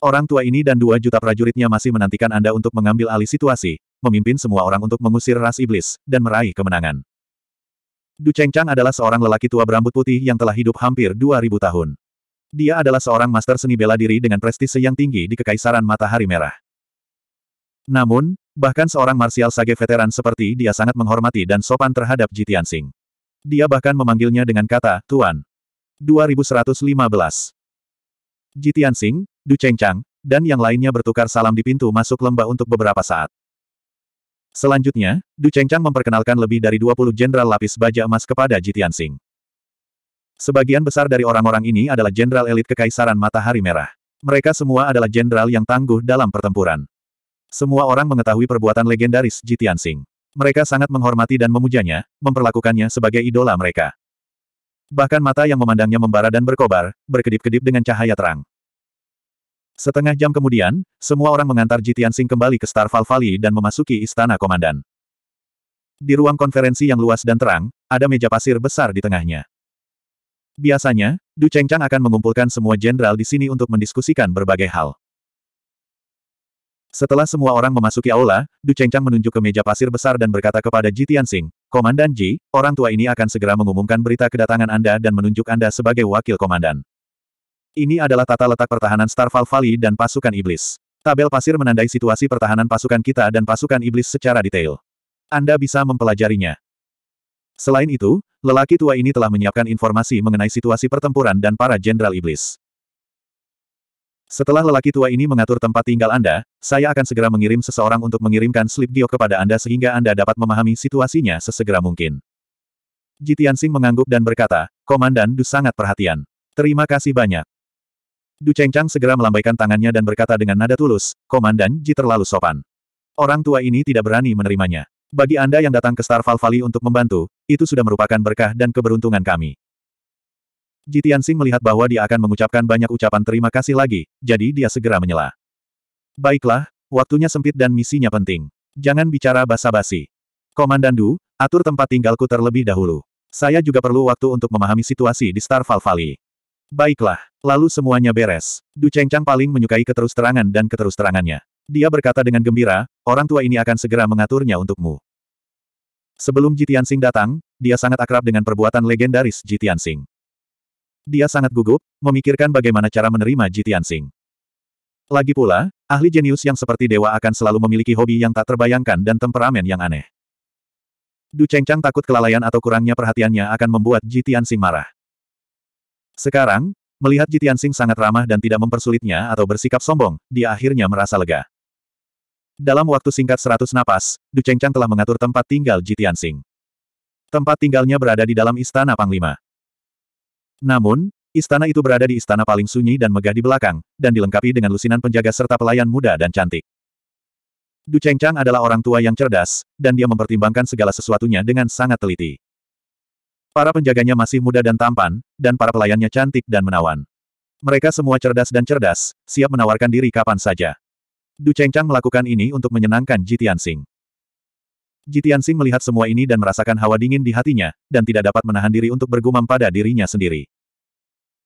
Orang tua ini dan dua juta prajuritnya masih menantikan Anda untuk mengambil alih situasi, memimpin semua orang untuk mengusir ras iblis, dan meraih kemenangan. Du Chengchang adalah seorang lelaki tua berambut putih yang telah hidup hampir 2000 tahun. Dia adalah seorang master seni bela diri dengan prestise yang tinggi di Kekaisaran Matahari Merah. Namun, Bahkan seorang martial sage veteran seperti dia sangat menghormati dan sopan terhadap Jitian Sing. Dia bahkan memanggilnya dengan kata, Tuan. 2115. Jitian Sing, Du Chang, dan yang lainnya bertukar salam di pintu masuk lembah untuk beberapa saat. Selanjutnya, Du Chang memperkenalkan lebih dari 20 jenderal lapis baja emas kepada Jitian Sing. Sebagian besar dari orang-orang ini adalah jenderal elit Kekaisaran Matahari Merah. Mereka semua adalah jenderal yang tangguh dalam pertempuran. Semua orang mengetahui perbuatan legendaris Ji Tianxing. Mereka sangat menghormati dan memujanya, memperlakukannya sebagai idola mereka. Bahkan mata yang memandangnya membara dan berkobar, berkedip-kedip dengan cahaya terang. Setengah jam kemudian, semua orang mengantar Ji Tianxing kembali ke Star Valley dan memasuki Istana Komandan. Di ruang konferensi yang luas dan terang, ada meja pasir besar di tengahnya. Biasanya, Du Chengchang akan mengumpulkan semua jenderal di sini untuk mendiskusikan berbagai hal. Setelah semua orang memasuki aula, Du Chengchang menunjuk ke meja pasir besar dan berkata kepada Ji Tianxing, Komandan Ji, orang tua ini akan segera mengumumkan berita kedatangan Anda dan menunjuk Anda sebagai wakil komandan. Ini adalah tata letak pertahanan Starfall Valley dan pasukan iblis. Tabel pasir menandai situasi pertahanan pasukan kita dan pasukan iblis secara detail. Anda bisa mempelajarinya. Selain itu, lelaki tua ini telah menyiapkan informasi mengenai situasi pertempuran dan para jenderal iblis. Setelah lelaki tua ini mengatur tempat tinggal Anda, saya akan segera mengirim seseorang untuk mengirimkan slip giok kepada Anda sehingga Anda dapat memahami situasinya sesegera mungkin. Jitian Sing mengangguk dan berkata, Komandan Du sangat perhatian. Terima kasih banyak. Du Chengchang segera melambaikan tangannya dan berkata dengan nada tulus, Komandan Ji terlalu sopan. Orang tua ini tidak berani menerimanya. Bagi Anda yang datang ke Star Valley untuk membantu, itu sudah merupakan berkah dan keberuntungan kami. Jitian Sing melihat bahwa dia akan mengucapkan banyak ucapan terima kasih lagi, jadi dia segera menyela. Baiklah, waktunya sempit dan misinya penting. Jangan bicara basa-basi. Komandan Du, atur tempat tinggalku terlebih dahulu. Saya juga perlu waktu untuk memahami situasi di Starfall Valley. Baiklah, lalu semuanya beres. Du Chengchang paling menyukai keterusterangan dan keterusterangannya. Dia berkata dengan gembira, orang tua ini akan segera mengaturnya untukmu. Sebelum Jitian Sing datang, dia sangat akrab dengan perbuatan legendaris Jitian Sing. Dia sangat gugup, memikirkan bagaimana cara menerima Ji Tianxing. Lagi pula, ahli jenius yang seperti dewa akan selalu memiliki hobi yang tak terbayangkan dan temperamen yang aneh. Du Chengchang takut kelalaian atau kurangnya perhatiannya akan membuat Ji Tianxing marah. Sekarang, melihat Ji Tianxing sangat ramah dan tidak mempersulitnya atau bersikap sombong, dia akhirnya merasa lega. Dalam waktu singkat seratus napas, Du Chengchang telah mengatur tempat tinggal Ji Tianxing. Tempat tinggalnya berada di dalam istana Panglima. Namun, istana itu berada di istana paling sunyi dan megah di belakang, dan dilengkapi dengan lusinan penjaga serta pelayan muda dan cantik. Du Chengchang adalah orang tua yang cerdas, dan dia mempertimbangkan segala sesuatunya dengan sangat teliti. Para penjaganya masih muda dan tampan, dan para pelayannya cantik dan menawan. Mereka semua cerdas dan cerdas, siap menawarkan diri kapan saja. Du Chengchang melakukan ini untuk menyenangkan Ji Tianxing. Jitian Sing melihat semua ini dan merasakan hawa dingin di hatinya, dan tidak dapat menahan diri untuk bergumam pada dirinya sendiri.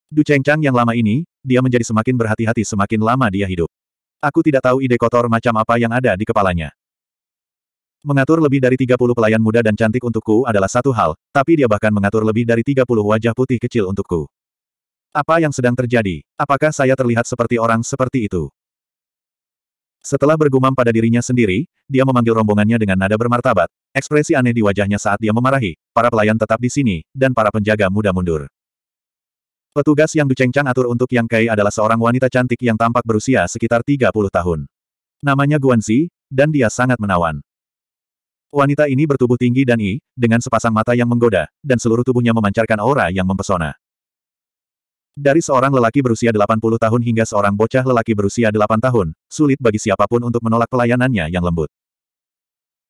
Du Cheng Chang yang lama ini, dia menjadi semakin berhati-hati semakin lama dia hidup. Aku tidak tahu ide kotor macam apa yang ada di kepalanya. Mengatur lebih dari 30 pelayan muda dan cantik untukku adalah satu hal, tapi dia bahkan mengatur lebih dari 30 wajah putih kecil untukku. Apa yang sedang terjadi? Apakah saya terlihat seperti orang seperti itu? Setelah bergumam pada dirinya sendiri, dia memanggil rombongannya dengan nada bermartabat. Ekspresi aneh di wajahnya saat dia memarahi, para pelayan tetap di sini, dan para penjaga muda mundur. Petugas yang Ducengcang atur untuk Yang Kai adalah seorang wanita cantik yang tampak berusia sekitar 30 tahun. Namanya Guanzi, dan dia sangat menawan. Wanita ini bertubuh tinggi dan i, dengan sepasang mata yang menggoda, dan seluruh tubuhnya memancarkan aura yang mempesona. Dari seorang lelaki berusia 80 tahun hingga seorang bocah lelaki berusia 8 tahun, sulit bagi siapapun untuk menolak pelayanannya yang lembut.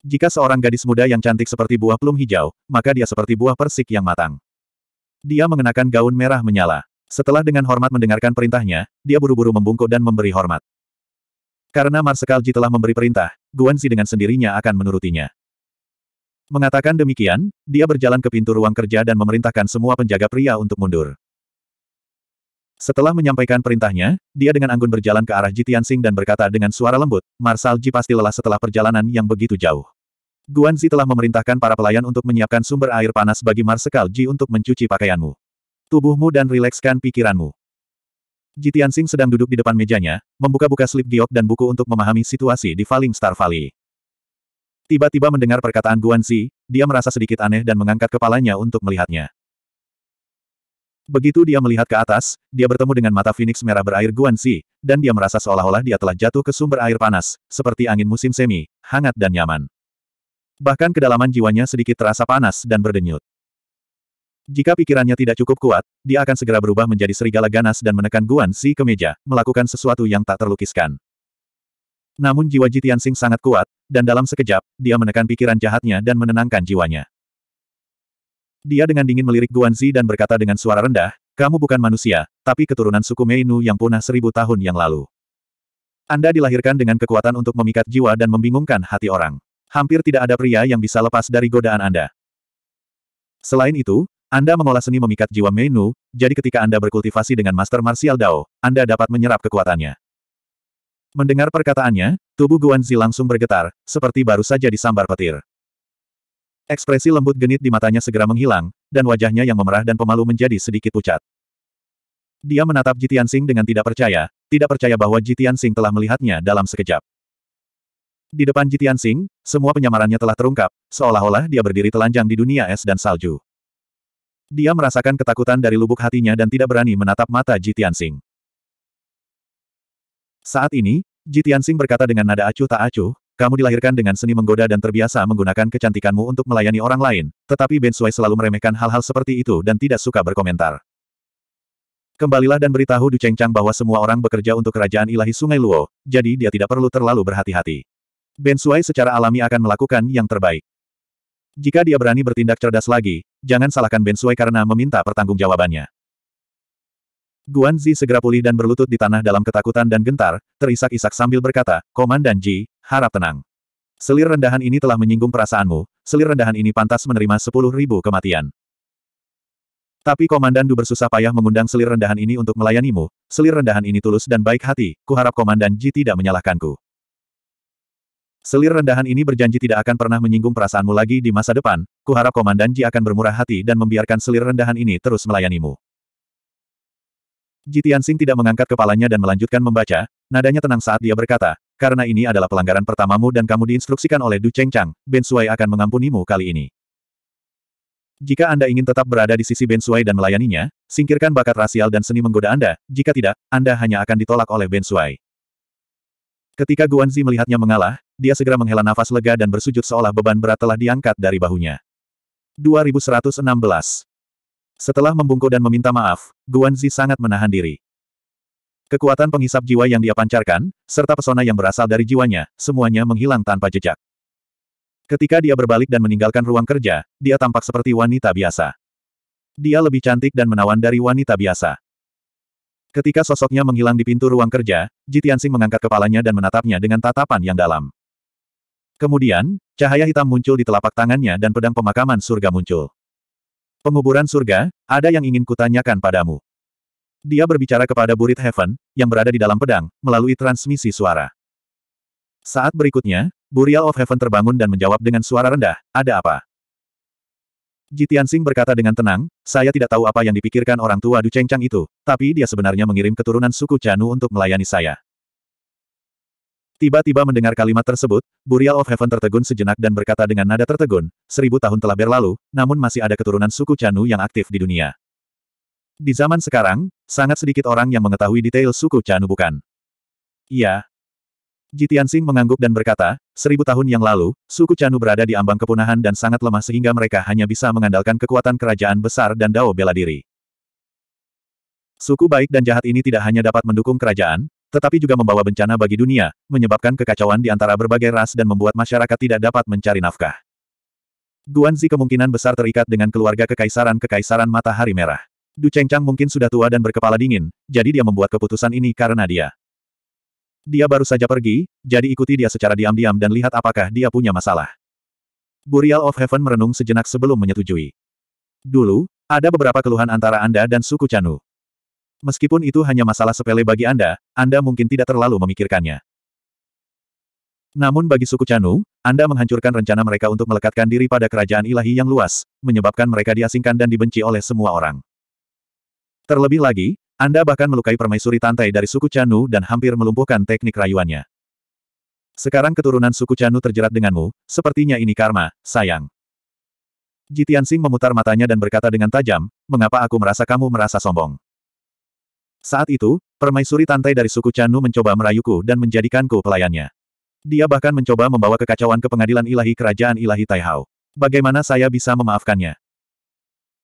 Jika seorang gadis muda yang cantik seperti buah plum hijau, maka dia seperti buah persik yang matang. Dia mengenakan gaun merah menyala. Setelah dengan hormat mendengarkan perintahnya, dia buru-buru membungkuk dan memberi hormat. Karena Marsekal Ji telah memberi perintah, Guanzi dengan sendirinya akan menurutinya. Mengatakan demikian, dia berjalan ke pintu ruang kerja dan memerintahkan semua penjaga pria untuk mundur. Setelah menyampaikan perintahnya, dia dengan anggun berjalan ke arah Jitian Jitiansing dan berkata dengan suara lembut, Marsal Ji pasti lelah setelah perjalanan yang begitu jauh. Guan Guanzi telah memerintahkan para pelayan untuk menyiapkan sumber air panas bagi Marsekal Ji untuk mencuci pakaianmu. Tubuhmu dan rilekskan pikiranmu. Jitian Jitiansing sedang duduk di depan mejanya, membuka-buka slip giok dan buku untuk memahami situasi di Falling Star Valley. Tiba-tiba mendengar perkataan Guan Guanzi, dia merasa sedikit aneh dan mengangkat kepalanya untuk melihatnya. Begitu dia melihat ke atas, dia bertemu dengan mata Phoenix merah berair Guanxi, dan dia merasa seolah-olah dia telah jatuh ke sumber air panas, seperti angin musim semi, hangat dan nyaman. Bahkan kedalaman jiwanya sedikit terasa panas dan berdenyut. Jika pikirannya tidak cukup kuat, dia akan segera berubah menjadi serigala ganas dan menekan Guanxi ke meja, melakukan sesuatu yang tak terlukiskan. Namun jiwa Sing sangat kuat, dan dalam sekejap, dia menekan pikiran jahatnya dan menenangkan jiwanya. Dia dengan dingin melirik Guanzi dan berkata dengan suara rendah, kamu bukan manusia, tapi keturunan suku Meinu yang punah seribu tahun yang lalu. Anda dilahirkan dengan kekuatan untuk memikat jiwa dan membingungkan hati orang. Hampir tidak ada pria yang bisa lepas dari godaan Anda. Selain itu, Anda mengolah seni memikat jiwa Meinu, jadi ketika Anda berkultivasi dengan Master Martial Dao, Anda dapat menyerap kekuatannya. Mendengar perkataannya, tubuh Guanzi langsung bergetar, seperti baru saja disambar petir. Ekspresi lembut genit di matanya segera menghilang, dan wajahnya yang memerah dan pemalu menjadi sedikit pucat. Dia menatap Jitian Sing dengan tidak percaya, tidak percaya bahwa Jitian Sing telah melihatnya dalam sekejap. Di depan Jitian Sing, semua penyamarannya telah terungkap, seolah-olah dia berdiri telanjang di dunia es dan salju. Dia merasakan ketakutan dari lubuk hatinya dan tidak berani menatap mata Jitian Sing. Saat ini, Jitian Sing berkata dengan nada acuh tak acuh, kamu dilahirkan dengan seni menggoda dan terbiasa menggunakan kecantikanmu untuk melayani orang lain, tetapi Ben Sui selalu meremehkan hal-hal seperti itu dan tidak suka berkomentar. Kembalilah dan beritahu Du Cheng Chang bahwa semua orang bekerja untuk kerajaan ilahi Sungai Luo, jadi dia tidak perlu terlalu berhati-hati. Ben Sui secara alami akan melakukan yang terbaik. Jika dia berani bertindak cerdas lagi, jangan salahkan Ben Sui karena meminta pertanggungjawabannya. Guan Zi segera pulih dan berlutut di tanah dalam ketakutan dan gentar, terisak-isak sambil berkata, Komandan Ji, harap tenang. Selir rendahan ini telah menyinggung perasaanmu, selir rendahan ini pantas menerima sepuluh ribu kematian. Tapi Komandan Du bersusah payah mengundang selir rendahan ini untuk melayanimu, selir rendahan ini tulus dan baik hati, kuharap Komandan Ji tidak menyalahkanku. Selir rendahan ini berjanji tidak akan pernah menyinggung perasaanmu lagi di masa depan, kuharap Komandan Ji akan bermurah hati dan membiarkan selir rendahan ini terus melayanimu. Jitian Sing tidak mengangkat kepalanya dan melanjutkan membaca, nadanya tenang saat dia berkata, karena ini adalah pelanggaran pertamamu dan kamu diinstruksikan oleh Du Cheng Chang, Ben Sui akan mengampunimu kali ini. Jika Anda ingin tetap berada di sisi Ben Sui dan melayaninya, singkirkan bakat rasial dan seni menggoda Anda, jika tidak, Anda hanya akan ditolak oleh Ben Sui. Ketika Guan Zi melihatnya mengalah, dia segera menghela nafas lega dan bersujud seolah beban berat telah diangkat dari bahunya. 2116 setelah membungkuk dan meminta maaf, Guanzi sangat menahan diri. Kekuatan penghisap jiwa yang dia pancarkan, serta pesona yang berasal dari jiwanya, semuanya menghilang tanpa jejak. Ketika dia berbalik dan meninggalkan ruang kerja, dia tampak seperti wanita biasa. Dia lebih cantik dan menawan dari wanita biasa. Ketika sosoknya menghilang di pintu ruang kerja, Jitiansing mengangkat kepalanya dan menatapnya dengan tatapan yang dalam. Kemudian, cahaya hitam muncul di telapak tangannya dan pedang pemakaman surga muncul. Penguburan surga, ada yang ingin kutanyakan padamu. Dia berbicara kepada Burit Heaven, yang berada di dalam pedang, melalui transmisi suara. Saat berikutnya, Burial of Heaven terbangun dan menjawab dengan suara rendah, ada apa? Jitian Singh berkata dengan tenang, saya tidak tahu apa yang dipikirkan orang tua Du Cheng Chang itu, tapi dia sebenarnya mengirim keturunan suku Chanu untuk melayani saya. Tiba-tiba mendengar kalimat tersebut, Burial of Heaven tertegun sejenak dan berkata dengan nada tertegun, seribu tahun telah berlalu, namun masih ada keturunan suku Chanu yang aktif di dunia. Di zaman sekarang, sangat sedikit orang yang mengetahui detail suku Chanu bukan? Iya. Jitian Sing mengangguk dan berkata, seribu tahun yang lalu, suku Chanu berada di ambang kepunahan dan sangat lemah sehingga mereka hanya bisa mengandalkan kekuatan kerajaan besar dan dao bela diri. Suku baik dan jahat ini tidak hanya dapat mendukung kerajaan, tetapi juga membawa bencana bagi dunia, menyebabkan kekacauan di antara berbagai ras dan membuat masyarakat tidak dapat mencari nafkah. Guanzi kemungkinan besar terikat dengan keluarga kekaisaran-kekaisaran Matahari Merah. Du Chengchang mungkin sudah tua dan berkepala dingin, jadi dia membuat keputusan ini karena dia. Dia baru saja pergi, jadi ikuti dia secara diam-diam dan lihat apakah dia punya masalah. Burial of Heaven merenung sejenak sebelum menyetujui. Dulu, ada beberapa keluhan antara Anda dan suku Chanu. Meskipun itu hanya masalah sepele bagi Anda, Anda mungkin tidak terlalu memikirkannya. Namun bagi suku Canu, Anda menghancurkan rencana mereka untuk melekatkan diri pada kerajaan ilahi yang luas, menyebabkan mereka diasingkan dan dibenci oleh semua orang. Terlebih lagi, Anda bahkan melukai permaisuri tantai dari suku Canu dan hampir melumpuhkan teknik rayuannya. Sekarang keturunan suku Canu terjerat denganmu, sepertinya ini karma, sayang. Jitian Sing memutar matanya dan berkata dengan tajam, mengapa aku merasa kamu merasa sombong? Saat itu, permaisuri tantai dari suku Chanu mencoba merayuku dan menjadikanku pelayannya. Dia bahkan mencoba membawa kekacauan ke pengadilan ilahi kerajaan ilahi Taihao. Bagaimana saya bisa memaafkannya?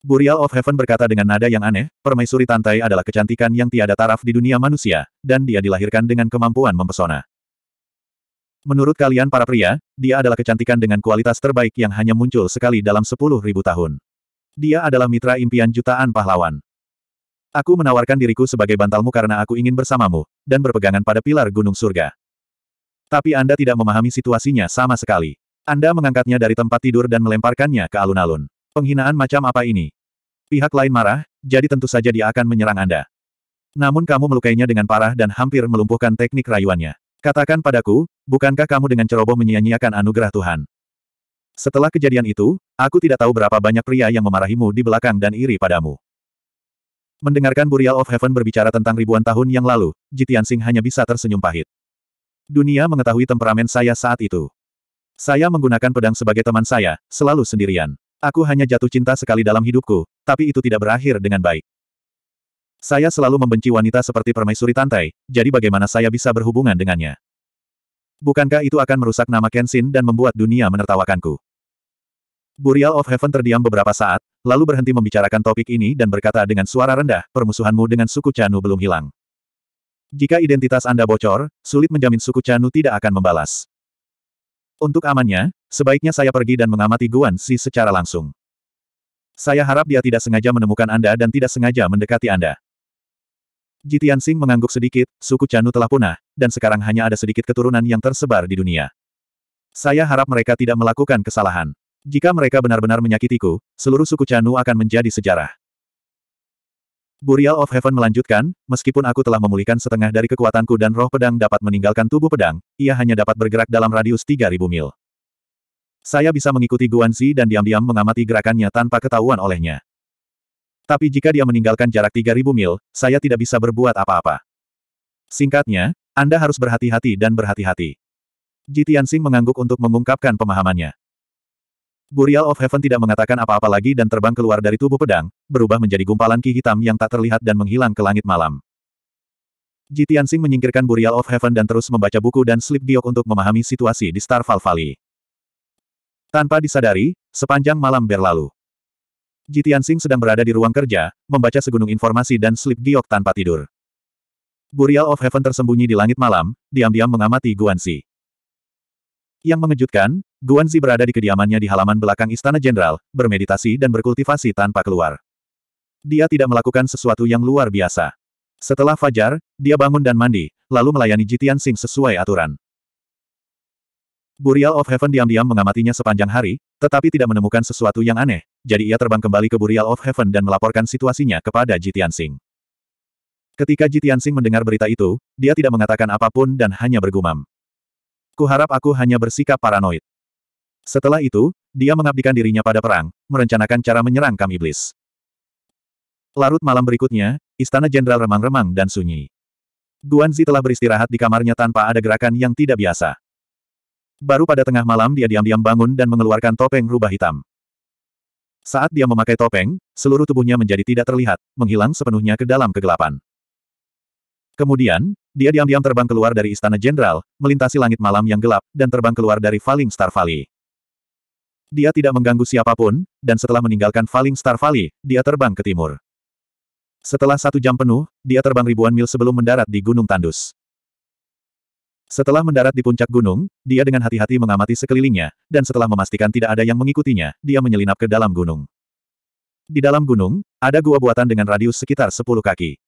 Burial of Heaven berkata dengan nada yang aneh, permaisuri Tantai adalah kecantikan yang tiada taraf di dunia manusia, dan dia dilahirkan dengan kemampuan mempesona. Menurut kalian para pria, dia adalah kecantikan dengan kualitas terbaik yang hanya muncul sekali dalam sepuluh ribu tahun. Dia adalah mitra impian jutaan pahlawan. Aku menawarkan diriku sebagai bantalmu karena aku ingin bersamamu, dan berpegangan pada pilar gunung surga. Tapi Anda tidak memahami situasinya sama sekali. Anda mengangkatnya dari tempat tidur dan melemparkannya ke alun-alun. Penghinaan macam apa ini? Pihak lain marah, jadi tentu saja dia akan menyerang Anda. Namun kamu melukainya dengan parah dan hampir melumpuhkan teknik rayuannya. Katakan padaku, bukankah kamu dengan ceroboh menyia-nyiakan anugerah Tuhan? Setelah kejadian itu, aku tidak tahu berapa banyak pria yang memarahimu di belakang dan iri padamu. Mendengarkan Burial of Heaven berbicara tentang ribuan tahun yang lalu, Jitian Sing hanya bisa tersenyum pahit. Dunia mengetahui temperamen saya saat itu. Saya menggunakan pedang sebagai teman saya, selalu sendirian. Aku hanya jatuh cinta sekali dalam hidupku, tapi itu tidak berakhir dengan baik. Saya selalu membenci wanita seperti permaisuri Tantai, jadi bagaimana saya bisa berhubungan dengannya? Bukankah itu akan merusak nama Kenshin dan membuat dunia menertawakanku? Burial of Heaven terdiam beberapa saat, lalu berhenti membicarakan topik ini dan berkata dengan suara rendah, permusuhanmu dengan suku Chanu belum hilang. Jika identitas Anda bocor, sulit menjamin suku Chanu tidak akan membalas. Untuk amannya, sebaiknya saya pergi dan mengamati Guan Si secara langsung. Saya harap dia tidak sengaja menemukan Anda dan tidak sengaja mendekati Anda. Jitian Sing mengangguk sedikit, suku Chanu telah punah, dan sekarang hanya ada sedikit keturunan yang tersebar di dunia. Saya harap mereka tidak melakukan kesalahan. Jika mereka benar-benar menyakitiku, seluruh suku Canu akan menjadi sejarah. Burial of Heaven melanjutkan, meskipun aku telah memulihkan setengah dari kekuatanku dan roh pedang dapat meninggalkan tubuh pedang, ia hanya dapat bergerak dalam radius 3000 mil. Saya bisa mengikuti Guanzi dan diam-diam mengamati gerakannya tanpa ketahuan olehnya. Tapi jika dia meninggalkan jarak 3000 mil, saya tidak bisa berbuat apa-apa. Singkatnya, Anda harus berhati-hati dan berhati-hati. Jitian mengangguk untuk mengungkapkan pemahamannya. Burial of Heaven tidak mengatakan apa-apa lagi dan terbang keluar dari tubuh pedang, berubah menjadi gumpalan ki hitam yang tak terlihat dan menghilang ke langit malam. Jitian Sing menyingkirkan Burial of Heaven dan terus membaca buku dan slip Giok untuk memahami situasi di Starfall Valley. Tanpa disadari, sepanjang malam berlalu. Jitian Sing sedang berada di ruang kerja, membaca segunung informasi dan slip Giok tanpa tidur. Burial of Heaven tersembunyi di langit malam, diam-diam mengamati Guanxi. Yang mengejutkan, Guanzi berada di kediamannya di halaman belakang Istana Jenderal, bermeditasi dan berkultivasi tanpa keluar. Dia tidak melakukan sesuatu yang luar biasa. Setelah fajar, dia bangun dan mandi, lalu melayani Jitian Sing sesuai aturan. Burial of Heaven diam-diam mengamatinya sepanjang hari, tetapi tidak menemukan sesuatu yang aneh, jadi ia terbang kembali ke Burial of Heaven dan melaporkan situasinya kepada Jitian Sing. Ketika Jitian Sing mendengar berita itu, dia tidak mengatakan apapun dan hanya bergumam. Kuharap aku hanya bersikap paranoid. Setelah itu, dia mengabdikan dirinya pada perang, merencanakan cara menyerang kam iblis. Larut malam berikutnya, istana jenderal remang-remang dan sunyi. Guanzi telah beristirahat di kamarnya tanpa ada gerakan yang tidak biasa. Baru pada tengah malam dia diam-diam bangun dan mengeluarkan topeng rubah hitam. Saat dia memakai topeng, seluruh tubuhnya menjadi tidak terlihat, menghilang sepenuhnya ke dalam kegelapan. Kemudian, dia diam-diam terbang keluar dari istana jenderal, melintasi langit malam yang gelap, dan terbang keluar dari Falling Star Valley. Dia tidak mengganggu siapapun, dan setelah meninggalkan Falling Star Valley, dia terbang ke timur. Setelah satu jam penuh, dia terbang ribuan mil sebelum mendarat di Gunung Tandus. Setelah mendarat di puncak gunung, dia dengan hati-hati mengamati sekelilingnya, dan setelah memastikan tidak ada yang mengikutinya, dia menyelinap ke dalam gunung. Di dalam gunung, ada gua buatan dengan radius sekitar 10 kaki.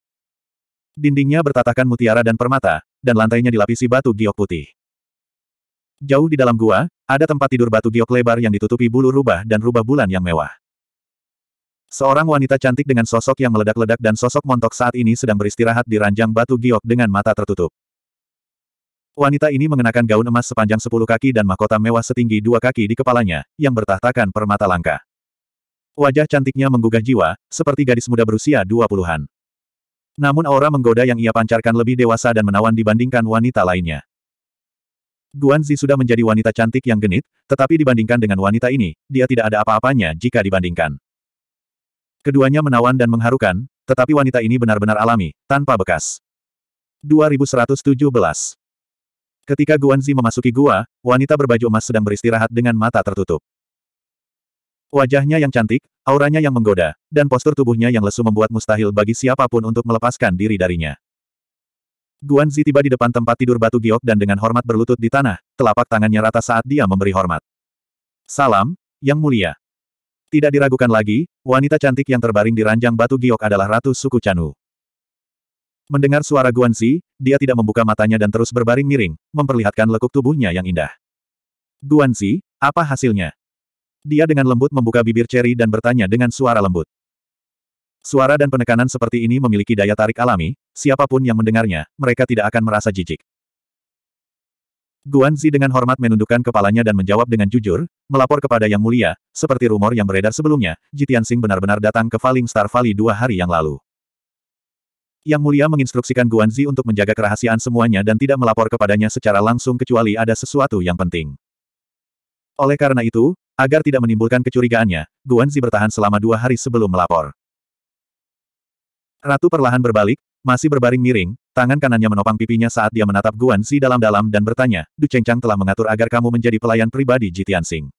Dindingnya bertatakan mutiara dan permata, dan lantainya dilapisi batu giok putih. Jauh di dalam gua, ada tempat tidur batu giok lebar yang ditutupi bulu rubah dan rubah bulan yang mewah. Seorang wanita cantik dengan sosok yang meledak-ledak dan sosok montok saat ini sedang beristirahat di ranjang batu giok dengan mata tertutup. Wanita ini mengenakan gaun emas sepanjang sepuluh kaki dan mahkota mewah setinggi dua kaki di kepalanya, yang bertahtakan permata langka. Wajah cantiknya menggugah jiwa, seperti gadis muda berusia dua puluhan. Namun aura menggoda yang ia pancarkan lebih dewasa dan menawan dibandingkan wanita lainnya. Guanzi sudah menjadi wanita cantik yang genit, tetapi dibandingkan dengan wanita ini, dia tidak ada apa-apanya jika dibandingkan. Keduanya menawan dan mengharukan, tetapi wanita ini benar-benar alami, tanpa bekas. 2117 Ketika Guanzi memasuki gua, wanita berbaju emas sedang beristirahat dengan mata tertutup. Wajahnya yang cantik, auranya yang menggoda, dan postur tubuhnya yang lesu membuat mustahil bagi siapapun untuk melepaskan diri darinya. Guan Zi tiba di depan tempat tidur batu giok dan dengan hormat berlutut di tanah, telapak tangannya rata saat dia memberi hormat. Salam, Yang Mulia. Tidak diragukan lagi, wanita cantik yang terbaring di ranjang batu giok adalah Ratu Suku Canu. Mendengar suara Guan Zi, dia tidak membuka matanya dan terus berbaring miring, memperlihatkan lekuk tubuhnya yang indah. Guan Zi, apa hasilnya? Dia dengan lembut membuka bibir ceri dan bertanya dengan suara lembut. Suara dan penekanan seperti ini memiliki daya tarik alami, siapapun yang mendengarnya, mereka tidak akan merasa jijik. Guan Zi dengan hormat menundukkan kepalanya dan menjawab dengan jujur, melapor kepada Yang Mulia, seperti rumor yang beredar sebelumnya, Jitian Sing benar-benar datang ke Falling Star Valley dua hari yang lalu. Yang Mulia menginstruksikan Guan Zi untuk menjaga kerahasiaan semuanya dan tidak melapor kepadanya secara langsung kecuali ada sesuatu yang penting. Oleh karena itu, Agar tidak menimbulkan kecurigaannya, Guanzi bertahan selama dua hari sebelum melapor. Ratu perlahan berbalik, masih berbaring miring, tangan kanannya menopang pipinya saat dia menatap Guanzi dalam-dalam dan bertanya, Du Chengchang telah mengatur agar kamu menjadi pelayan pribadi Jitian Sing.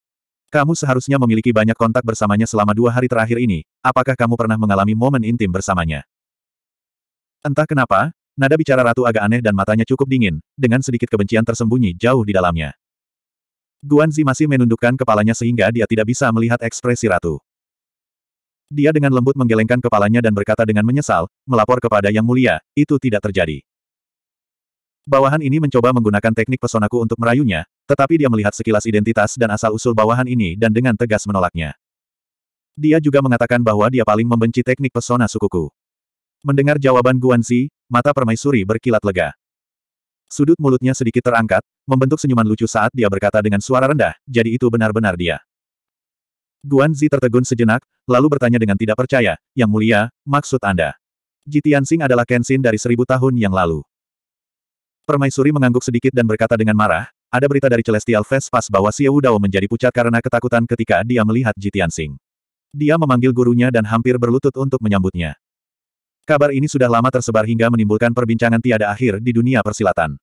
Kamu seharusnya memiliki banyak kontak bersamanya selama dua hari terakhir ini, apakah kamu pernah mengalami momen intim bersamanya? Entah kenapa, nada bicara Ratu agak aneh dan matanya cukup dingin, dengan sedikit kebencian tersembunyi jauh di dalamnya. Guanzi masih menundukkan kepalanya sehingga dia tidak bisa melihat ekspresi ratu. Dia dengan lembut menggelengkan kepalanya dan berkata dengan menyesal, melapor kepada Yang Mulia, itu tidak terjadi. Bawahan ini mencoba menggunakan teknik pesonaku untuk merayunya, tetapi dia melihat sekilas identitas dan asal-usul bawahan ini dan dengan tegas menolaknya. Dia juga mengatakan bahwa dia paling membenci teknik pesona sukuku. Mendengar jawaban Guanzi, mata permaisuri berkilat lega. Sudut mulutnya sedikit terangkat, membentuk senyuman lucu saat dia berkata dengan suara rendah, jadi itu benar-benar dia. Guan Zi tertegun sejenak, lalu bertanya dengan tidak percaya, Yang mulia, maksud Anda. Jitian Sing adalah Kenshin dari seribu tahun yang lalu. Permaisuri mengangguk sedikit dan berkata dengan marah, ada berita dari Celestial Vespas pas bahwa Xiao Dao menjadi pucat karena ketakutan ketika dia melihat Jitian Sing. Dia memanggil gurunya dan hampir berlutut untuk menyambutnya. Kabar ini sudah lama tersebar hingga menimbulkan perbincangan tiada akhir di dunia persilatan.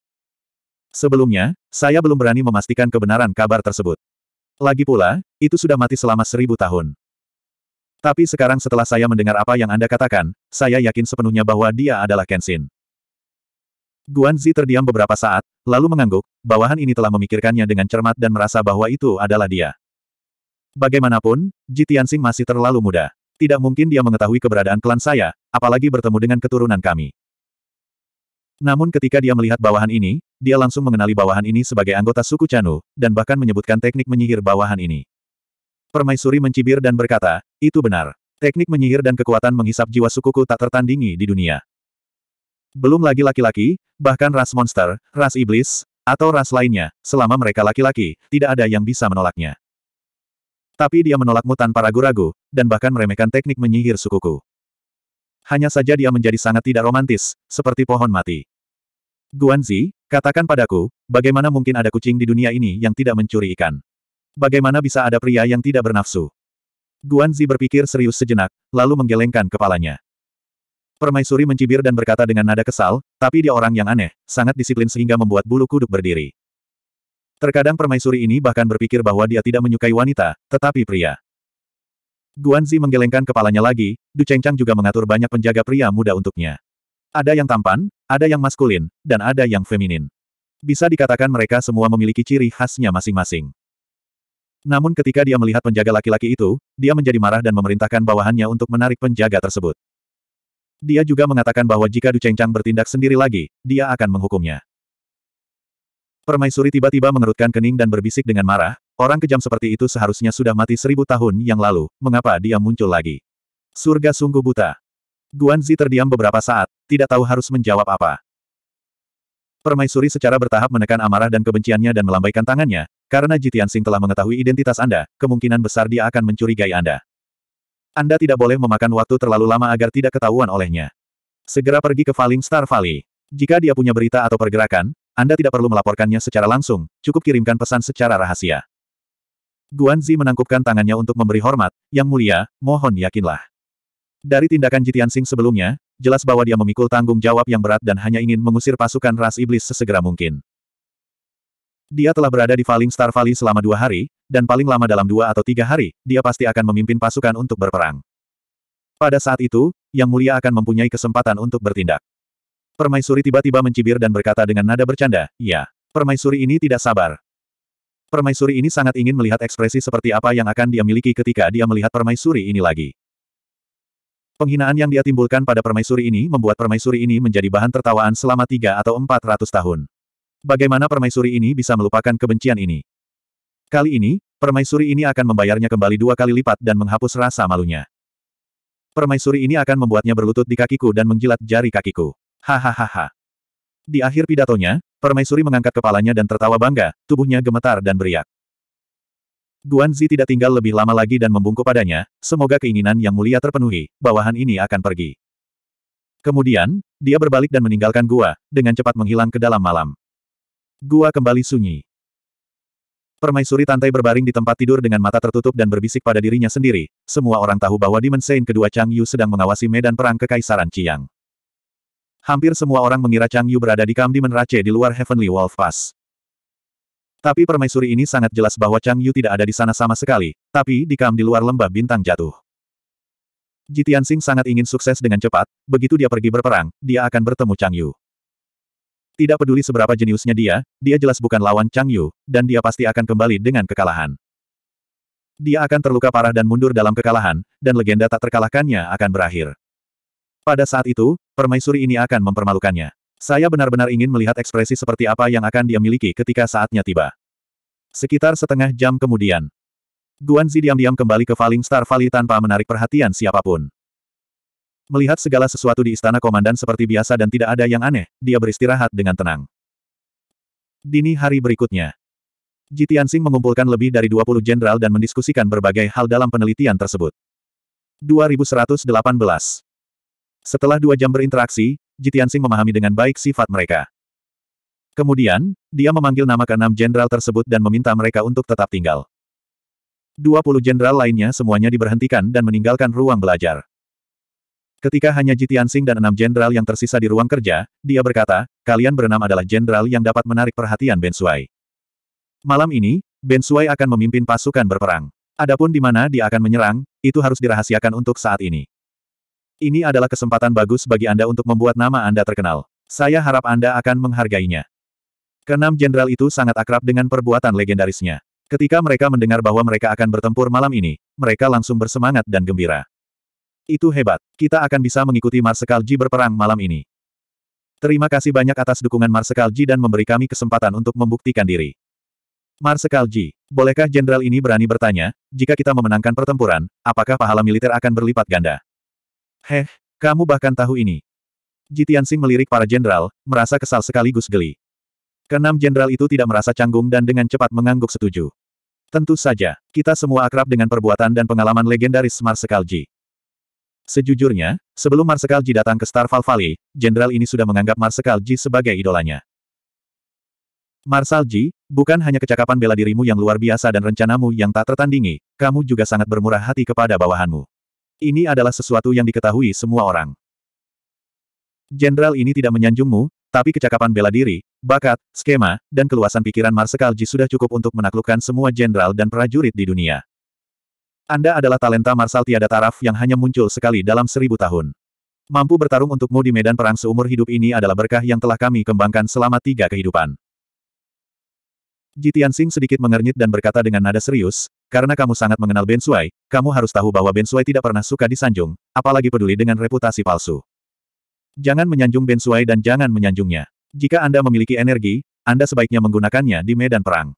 Sebelumnya, saya belum berani memastikan kebenaran kabar tersebut. Lagi pula, itu sudah mati selama seribu tahun. Tapi sekarang setelah saya mendengar apa yang Anda katakan, saya yakin sepenuhnya bahwa dia adalah Kenshin. Guan Zi terdiam beberapa saat, lalu mengangguk, bawahan ini telah memikirkannya dengan cermat dan merasa bahwa itu adalah dia. Bagaimanapun, Ji Tianxing masih terlalu muda. Tidak mungkin dia mengetahui keberadaan klan saya, apalagi bertemu dengan keturunan kami. Namun ketika dia melihat bawahan ini, dia langsung mengenali bawahan ini sebagai anggota suku Chanu, dan bahkan menyebutkan teknik menyihir bawahan ini. Permaisuri mencibir dan berkata, itu benar. Teknik menyihir dan kekuatan menghisap jiwa sukuku tak tertandingi di dunia. Belum lagi laki-laki, bahkan ras monster, ras iblis, atau ras lainnya, selama mereka laki-laki, tidak ada yang bisa menolaknya. Tapi dia menolakmu tanpa ragu-ragu, dan bahkan meremehkan teknik menyihir sukuku hanya saja dia menjadi sangat tidak romantis, seperti pohon mati. Guanzi, katakan padaku, bagaimana mungkin ada kucing di dunia ini yang tidak mencuri ikan? Bagaimana bisa ada pria yang tidak bernafsu? Guanzi berpikir serius sejenak, lalu menggelengkan kepalanya. Permaisuri mencibir dan berkata dengan nada kesal, tapi dia orang yang aneh, sangat disiplin sehingga membuat bulu kuduk berdiri. Terkadang permaisuri ini bahkan berpikir bahwa dia tidak menyukai wanita, tetapi pria. Guanzi menggelengkan kepalanya lagi, Du Chengchang juga mengatur banyak penjaga pria muda untuknya. Ada yang tampan, ada yang maskulin, dan ada yang feminin. Bisa dikatakan mereka semua memiliki ciri khasnya masing-masing. Namun ketika dia melihat penjaga laki-laki itu, dia menjadi marah dan memerintahkan bawahannya untuk menarik penjaga tersebut. Dia juga mengatakan bahwa jika Du Chengchang bertindak sendiri lagi, dia akan menghukumnya. Permaisuri tiba-tiba mengerutkan kening dan berbisik dengan marah, Orang kejam seperti itu seharusnya sudah mati seribu tahun yang lalu, mengapa dia muncul lagi? Surga sungguh buta. Guanzi terdiam beberapa saat, tidak tahu harus menjawab apa. Permaisuri secara bertahap menekan amarah dan kebenciannya dan melambaikan tangannya, karena Jitian Sing telah mengetahui identitas Anda, kemungkinan besar dia akan mencurigai Anda. Anda tidak boleh memakan waktu terlalu lama agar tidak ketahuan olehnya. Segera pergi ke Falling Star Valley. Jika dia punya berita atau pergerakan, Anda tidak perlu melaporkannya secara langsung, cukup kirimkan pesan secara rahasia. Guanzi menangkupkan tangannya untuk memberi hormat, yang mulia, mohon yakinlah. Dari tindakan Jitian Sing sebelumnya, jelas bahwa dia memikul tanggung jawab yang berat dan hanya ingin mengusir pasukan ras iblis sesegera mungkin. Dia telah berada di Falling Star Valley selama dua hari, dan paling lama dalam dua atau tiga hari, dia pasti akan memimpin pasukan untuk berperang. Pada saat itu, Yang Mulia akan mempunyai kesempatan untuk bertindak. Permaisuri tiba-tiba mencibir dan berkata dengan nada bercanda, Ya, permaisuri ini tidak sabar, Permaisuri ini sangat ingin melihat ekspresi seperti apa yang akan dia miliki ketika dia melihat permaisuri ini lagi. Penghinaan yang dia timbulkan pada permaisuri ini membuat permaisuri ini menjadi bahan tertawaan selama tiga atau empat ratus tahun. Bagaimana permaisuri ini bisa melupakan kebencian ini? Kali ini, permaisuri ini akan membayarnya kembali dua kali lipat dan menghapus rasa malunya. Permaisuri ini akan membuatnya berlutut di kakiku dan menjilat jari kakiku. Hahaha. Di akhir pidatonya, Permaisuri mengangkat kepalanya dan tertawa bangga, tubuhnya gemetar dan beriak. Guanzi tidak tinggal lebih lama lagi dan membungkuk padanya, semoga keinginan yang mulia terpenuhi, bawahan ini akan pergi. Kemudian, dia berbalik dan meninggalkan gua, dengan cepat menghilang ke dalam malam. Gua kembali sunyi. Permaisuri Tantai berbaring di tempat tidur dengan mata tertutup dan berbisik pada dirinya sendiri. Semua orang tahu bahwa Dimensein kedua Chang Yu sedang mengawasi medan perang Kekaisaran Chiang hampir semua orang mengira Chang Yu berada di Kamdi Menrace di luar Heavenly Wolf Pass. Tapi permaisuri ini sangat jelas bahwa Chang Yu tidak ada di sana sama sekali, tapi di Kam di luar lembah bintang jatuh. Jitian Sing sangat ingin sukses dengan cepat, begitu dia pergi berperang, dia akan bertemu Chang Yu. Tidak peduli seberapa jeniusnya dia, dia jelas bukan lawan Chang Yu, dan dia pasti akan kembali dengan kekalahan. Dia akan terluka parah dan mundur dalam kekalahan, dan legenda tak terkalahkannya akan berakhir. Pada saat itu, permaisuri ini akan mempermalukannya. Saya benar-benar ingin melihat ekspresi seperti apa yang akan dia miliki ketika saatnya tiba. Sekitar setengah jam kemudian, Guanzi diam-diam kembali ke Falling Star Valley tanpa menarik perhatian siapapun. Melihat segala sesuatu di istana komandan seperti biasa dan tidak ada yang aneh, dia beristirahat dengan tenang. Dini hari berikutnya, Jitiansing mengumpulkan lebih dari 20 jenderal dan mendiskusikan berbagai hal dalam penelitian tersebut. 2118 setelah dua jam berinteraksi, Jitiansing memahami dengan baik sifat mereka. Kemudian, dia memanggil nama keenam jenderal tersebut dan meminta mereka untuk tetap tinggal. Dua puluh jenderal lainnya semuanya diberhentikan dan meninggalkan ruang belajar. Ketika hanya Jitiansing dan enam jenderal yang tersisa di ruang kerja, dia berkata, kalian berenam adalah jenderal yang dapat menarik perhatian Ben Suai. Malam ini, Ben Suai akan memimpin pasukan berperang. Adapun di mana dia akan menyerang, itu harus dirahasiakan untuk saat ini. Ini adalah kesempatan bagus bagi Anda untuk membuat nama Anda terkenal. Saya harap Anda akan menghargainya. Kenam jenderal itu sangat akrab dengan perbuatan legendarisnya. Ketika mereka mendengar bahwa mereka akan bertempur malam ini, mereka langsung bersemangat dan gembira. Itu hebat. Kita akan bisa mengikuti Marsekal Ji berperang malam ini. Terima kasih banyak atas dukungan Marsekal Ji dan memberi kami kesempatan untuk membuktikan diri. Marsekal Ji, bolehkah jenderal ini berani bertanya, jika kita memenangkan pertempuran, apakah pahala militer akan berlipat ganda? Heh, kamu bahkan tahu ini. Jitiansing melirik para jenderal, merasa kesal sekaligus geli. Kenam jenderal itu tidak merasa canggung dan dengan cepat mengangguk setuju. Tentu saja, kita semua akrab dengan perbuatan dan pengalaman legendaris Marsekal Ji. Sejujurnya, sebelum Marsekal Ji datang ke Star Valley, jenderal ini sudah menganggap Marsekal Ji sebagai idolanya. Marsal Ji, bukan hanya kecakapan bela dirimu yang luar biasa dan rencanamu yang tak tertandingi, kamu juga sangat bermurah hati kepada bawahanmu. Ini adalah sesuatu yang diketahui semua orang. Jenderal ini tidak menyanjungmu, tapi kecakapan bela diri, bakat, skema, dan keluasan pikiran Marsekal Ji sudah cukup untuk menaklukkan semua jenderal dan prajurit di dunia. Anda adalah talenta marsal tiada taraf yang hanya muncul sekali dalam seribu tahun. Mampu bertarung untukmu di medan perang seumur hidup ini adalah berkah yang telah kami kembangkan selama tiga kehidupan. Jitian Sing sedikit mengernyit dan berkata dengan nada serius, karena kamu sangat mengenal Ben Suai, kamu harus tahu bahwa Ben Suai tidak pernah suka disanjung, apalagi peduli dengan reputasi palsu. Jangan menyanjung Ben Suai dan jangan menyanjungnya. Jika Anda memiliki energi, Anda sebaiknya menggunakannya di medan perang.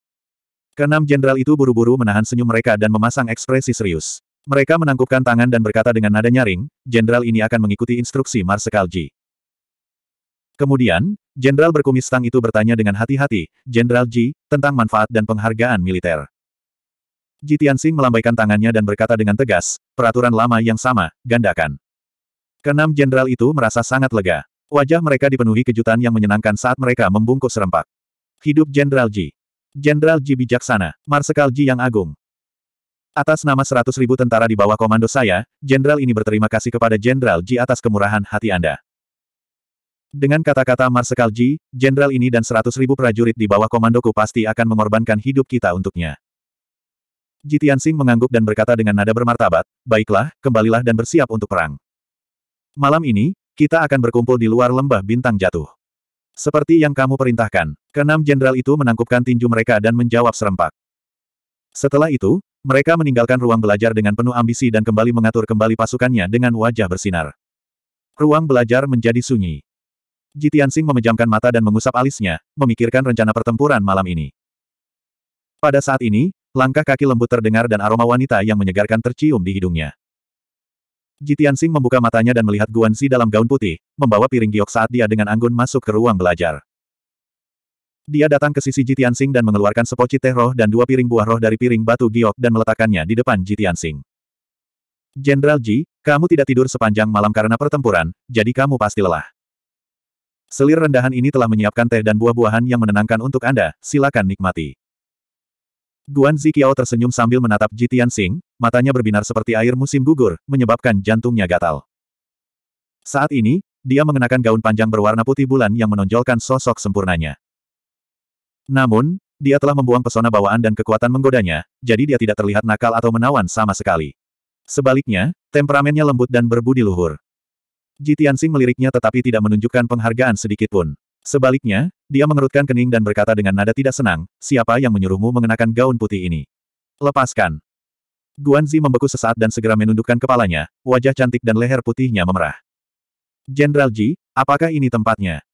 Kenam jenderal itu buru-buru menahan senyum mereka dan memasang ekspresi serius. Mereka menangkupkan tangan dan berkata dengan nada nyaring, jenderal ini akan mengikuti instruksi Marsekal Ji. Kemudian, jenderal berkumis tang itu bertanya dengan hati-hati, Jenderal Ji, tentang manfaat dan penghargaan militer. Ji Tianxing melambaikan tangannya dan berkata dengan tegas, peraturan lama yang sama, gandakan. Kenam jenderal itu merasa sangat lega. Wajah mereka dipenuhi kejutan yang menyenangkan saat mereka membungkuk serempak. Hidup Jenderal Ji. Jenderal Ji bijaksana, Marsekal Ji yang agung. Atas nama seratus ribu tentara di bawah komando saya, Jenderal ini berterima kasih kepada Jenderal Ji atas kemurahan hati Anda. Dengan kata-kata Marsekal Ji, Jenderal ini dan seratus ribu prajurit di bawah komandoku pasti akan mengorbankan hidup kita untuknya. Jitian Sing mengangguk dan berkata dengan nada bermartabat, baiklah, kembalilah dan bersiap untuk perang. Malam ini, kita akan berkumpul di luar lembah bintang jatuh. Seperti yang kamu perintahkan, keenam jenderal itu menangkupkan tinju mereka dan menjawab serempak. Setelah itu, mereka meninggalkan ruang belajar dengan penuh ambisi dan kembali mengatur kembali pasukannya dengan wajah bersinar. Ruang belajar menjadi sunyi. Jitian Sing memejamkan mata dan mengusap alisnya, memikirkan rencana pertempuran malam ini. Pada saat ini, Langkah kaki lembut terdengar dan aroma wanita yang menyegarkan tercium di hidungnya. Jitian Jitiansing membuka matanya dan melihat Guanxi dalam gaun putih, membawa piring giok saat dia dengan anggun masuk ke ruang belajar. Dia datang ke sisi Jitian Jitiansing dan mengeluarkan sepoci teh roh dan dua piring buah roh dari piring batu giok dan meletakkannya di depan Jitian Jitiansing. Jenderal Ji, kamu tidak tidur sepanjang malam karena pertempuran, jadi kamu pasti lelah. Selir rendahan ini telah menyiapkan teh dan buah-buahan yang menenangkan untuk Anda, silakan nikmati. Guan Zikiao tersenyum sambil menatap Ji Tianxing, matanya berbinar seperti air musim gugur, menyebabkan jantungnya gatal. Saat ini, dia mengenakan gaun panjang berwarna putih bulan yang menonjolkan sosok sempurnanya. Namun, dia telah membuang pesona bawaan dan kekuatan menggodanya, jadi dia tidak terlihat nakal atau menawan sama sekali. Sebaliknya, temperamennya lembut dan berbudi luhur. Ji Tianxing meliriknya tetapi tidak menunjukkan penghargaan sedikitpun. Sebaliknya, dia mengerutkan kening dan berkata dengan nada tidak senang, siapa yang menyuruhmu mengenakan gaun putih ini? Lepaskan. Guanzi membeku sesaat dan segera menundukkan kepalanya, wajah cantik dan leher putihnya memerah. Jenderal Ji, apakah ini tempatnya?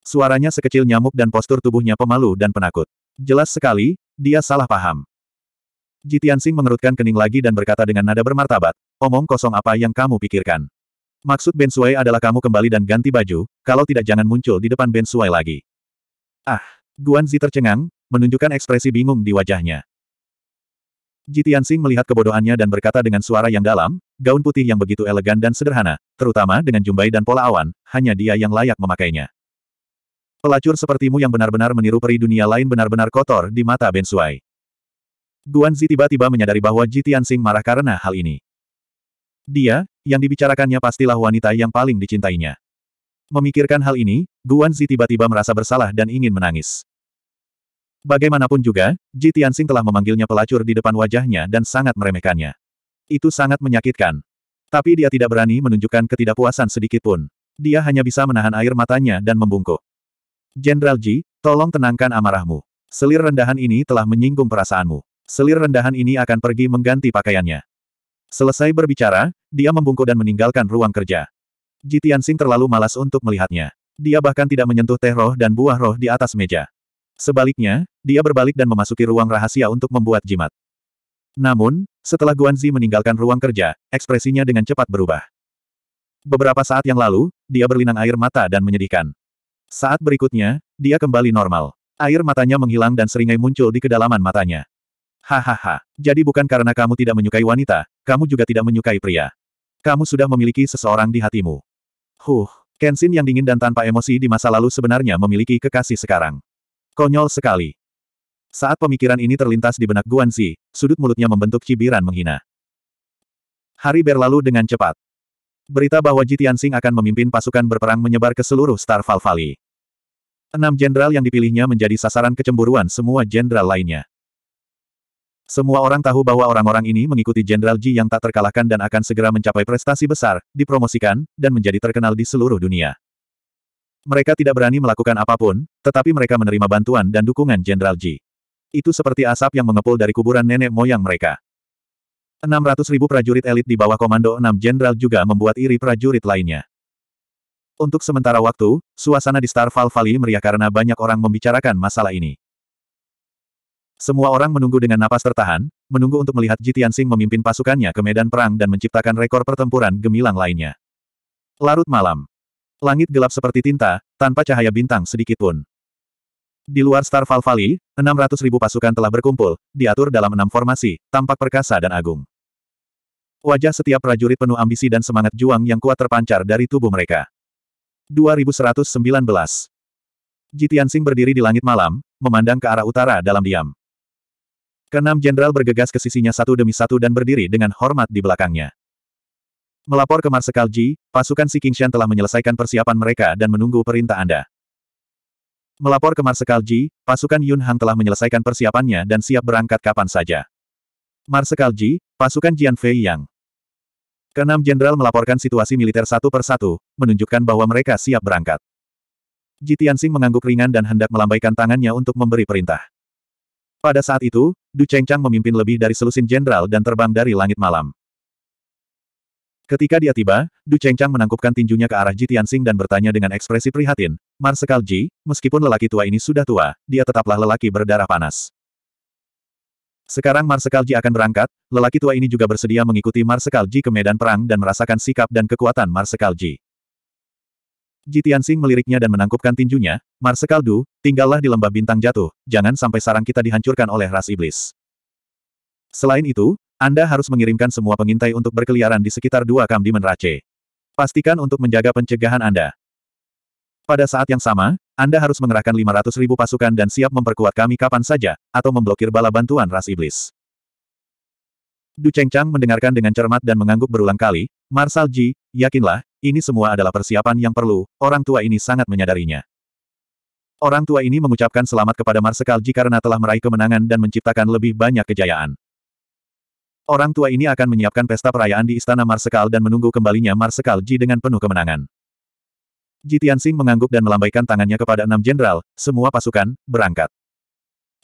Suaranya sekecil nyamuk dan postur tubuhnya pemalu dan penakut. Jelas sekali, dia salah paham. Jitiansing mengerutkan kening lagi dan berkata dengan nada bermartabat, omong kosong apa yang kamu pikirkan. Maksud Ben Sui adalah kamu kembali dan ganti baju, kalau tidak jangan muncul di depan Ben Sui lagi. Ah, Guan Zi tercengang, menunjukkan ekspresi bingung di wajahnya. Jitian Sing melihat kebodohannya dan berkata dengan suara yang dalam, gaun putih yang begitu elegan dan sederhana, terutama dengan jumbai dan pola awan, hanya dia yang layak memakainya. Pelacur sepertimu yang benar-benar meniru peri dunia lain benar-benar kotor di mata Ben Sui. Guan Zi tiba-tiba menyadari bahwa Jitian Sing marah karena hal ini. Dia, yang dibicarakannya pastilah wanita yang paling dicintainya. Memikirkan hal ini, Guan Zi tiba-tiba merasa bersalah dan ingin menangis. Bagaimanapun juga, Ji Tianxing telah memanggilnya pelacur di depan wajahnya dan sangat meremehkannya. Itu sangat menyakitkan. Tapi dia tidak berani menunjukkan ketidakpuasan sedikitpun. Dia hanya bisa menahan air matanya dan membungkuk. Jenderal Ji, tolong tenangkan amarahmu. Selir rendahan ini telah menyinggung perasaanmu. Selir rendahan ini akan pergi mengganti pakaiannya. Selesai berbicara, dia membungkuk dan meninggalkan ruang kerja. Ji Tianxing terlalu malas untuk melihatnya. Dia bahkan tidak menyentuh teh roh dan buah roh di atas meja. Sebaliknya, dia berbalik dan memasuki ruang rahasia untuk membuat jimat. Namun, setelah Guanzi meninggalkan ruang kerja, ekspresinya dengan cepat berubah. Beberapa saat yang lalu, dia berlinang air mata dan menyedihkan. Saat berikutnya, dia kembali normal. Air matanya menghilang dan seringai muncul di kedalaman matanya. Hahaha, jadi bukan karena kamu tidak menyukai wanita, kamu juga tidak menyukai pria. Kamu sudah memiliki seseorang di hatimu. Huh, Kenshin yang dingin dan tanpa emosi di masa lalu sebenarnya memiliki kekasih sekarang. Konyol sekali. Saat pemikiran ini terlintas di benak Guanxi, sudut mulutnya membentuk cibiran menghina. Hari berlalu dengan cepat. Berita bahwa Jitian Singh akan memimpin pasukan berperang menyebar ke seluruh Star Valley. Enam jenderal yang dipilihnya menjadi sasaran kecemburuan semua jenderal lainnya. Semua orang tahu bahwa orang-orang ini mengikuti Jenderal Ji yang tak terkalahkan dan akan segera mencapai prestasi besar, dipromosikan, dan menjadi terkenal di seluruh dunia. Mereka tidak berani melakukan apapun, tetapi mereka menerima bantuan dan dukungan Jenderal Ji. Itu seperti asap yang mengepul dari kuburan nenek moyang mereka. 600 ribu prajurit elit di bawah komando 6 Jenderal juga membuat iri prajurit lainnya. Untuk sementara waktu, suasana di Starval Valley meriah karena banyak orang membicarakan masalah ini. Semua orang menunggu dengan napas tertahan, menunggu untuk melihat Jitian Sing memimpin pasukannya ke medan perang dan menciptakan rekor pertempuran gemilang lainnya. Larut malam. Langit gelap seperti tinta, tanpa cahaya bintang sedikit pun. Di luar Fall Valley, 600 ribu pasukan telah berkumpul, diatur dalam enam formasi, tampak perkasa dan agung. Wajah setiap prajurit penuh ambisi dan semangat juang yang kuat terpancar dari tubuh mereka. 2119 Jitian Sing berdiri di langit malam, memandang ke arah utara dalam diam. Keenam jenderal bergegas ke sisinya satu demi satu dan berdiri dengan hormat di belakangnya. Melapor ke Marsekal Ji, pasukan Si Kingshan telah menyelesaikan persiapan mereka dan menunggu perintah Anda. Melapor ke Marsekal Ji, pasukan Yun Hang telah menyelesaikan persiapannya dan siap berangkat kapan saja. Marsekal Ji, pasukan Jian Fei Yang. Keenam jenderal melaporkan situasi militer satu per satu, menunjukkan bahwa mereka siap berangkat. Ji Tianxing mengangguk ringan dan hendak melambaikan tangannya untuk memberi perintah. Pada saat itu, Du Chengchang memimpin lebih dari selusin jenderal dan terbang dari langit malam. Ketika dia tiba, Du Chengchang menangkupkan tinjunya ke arah Ji Tianxing dan bertanya dengan ekspresi prihatin, Marsekal Ji, meskipun lelaki tua ini sudah tua, dia tetaplah lelaki berdarah panas. Sekarang Marsekal Ji akan berangkat, lelaki tua ini juga bersedia mengikuti Marsekal Ji ke medan perang dan merasakan sikap dan kekuatan Marsekal Ji. Jitian Tianxing meliriknya dan menangkupkan tinjunya, Marsekal Du, tinggallah di lembah bintang jatuh, jangan sampai sarang kita dihancurkan oleh ras iblis. Selain itu, Anda harus mengirimkan semua pengintai untuk berkeliaran di sekitar dua kam di Menrace. Pastikan untuk menjaga pencegahan Anda. Pada saat yang sama, Anda harus mengerahkan 500 ribu pasukan dan siap memperkuat kami kapan saja, atau memblokir bala bantuan ras iblis. Du Chang mendengarkan dengan cermat dan mengangguk berulang kali, Marsal Ji, yakinlah, ini semua adalah persiapan yang perlu, orang tua ini sangat menyadarinya. Orang tua ini mengucapkan selamat kepada Marsekal Ji karena telah meraih kemenangan dan menciptakan lebih banyak kejayaan. Orang tua ini akan menyiapkan pesta perayaan di Istana Marsekal dan menunggu kembalinya Marsekal Ji dengan penuh kemenangan. Ji Tianxing mengangguk dan melambaikan tangannya kepada enam jenderal, semua pasukan, berangkat.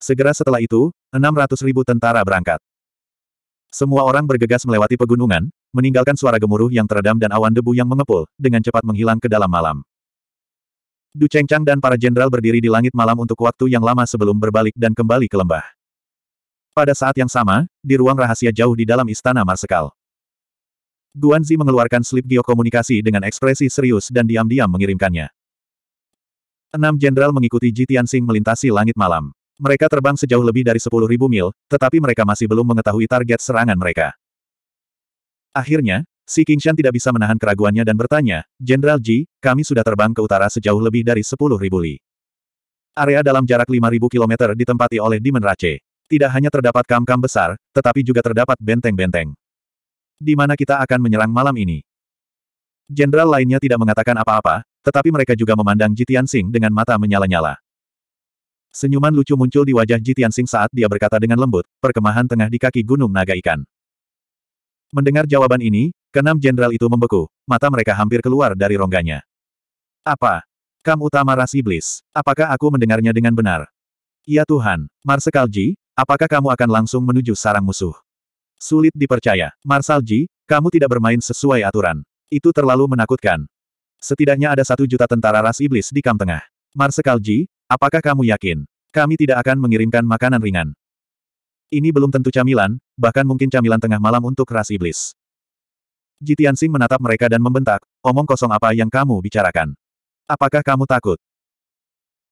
Segera setelah itu, enam ratus ribu tentara berangkat. Semua orang bergegas melewati pegunungan, meninggalkan suara gemuruh yang teredam dan awan debu yang mengepul, dengan cepat menghilang ke dalam malam. Du Chengchang dan para jenderal berdiri di langit malam untuk waktu yang lama sebelum berbalik dan kembali ke lembah. Pada saat yang sama, di ruang rahasia jauh di dalam istana Marsekal. Guanzi mengeluarkan slip geokomunikasi dengan ekspresi serius dan diam-diam mengirimkannya. Enam jenderal mengikuti Jitiansing melintasi langit malam. Mereka terbang sejauh lebih dari 10.000 mil, tetapi mereka masih belum mengetahui target serangan mereka. Akhirnya, Si Kingshan tidak bisa menahan keraguannya dan bertanya, Jenderal Ji, kami sudah terbang ke utara sejauh lebih dari 10.000 li. Area dalam jarak 5.000 km ditempati oleh Demon Rache. Tidak hanya terdapat kam-kam besar, tetapi juga terdapat benteng-benteng. Di mana kita akan menyerang malam ini? Jenderal lainnya tidak mengatakan apa-apa, tetapi mereka juga memandang Jitian Sing dengan mata menyala-nyala. Senyuman lucu muncul di wajah Jitian Sing saat dia berkata dengan lembut, perkemahan tengah di kaki Gunung Naga Ikan. Mendengar jawaban ini, keenam jenderal itu membeku, mata mereka hampir keluar dari rongganya. Apa? Kam utama ras iblis, apakah aku mendengarnya dengan benar? Ya Tuhan, Ji, apakah kamu akan langsung menuju sarang musuh? Sulit dipercaya, Marsal Ji, kamu tidak bermain sesuai aturan. Itu terlalu menakutkan. Setidaknya ada satu juta tentara ras iblis di Kam Tengah. Ji, apakah kamu yakin? Kami tidak akan mengirimkan makanan ringan. Ini belum tentu camilan, bahkan mungkin camilan tengah malam untuk ras iblis. Jitian Sing menatap mereka dan membentak, omong kosong apa yang kamu bicarakan? Apakah kamu takut?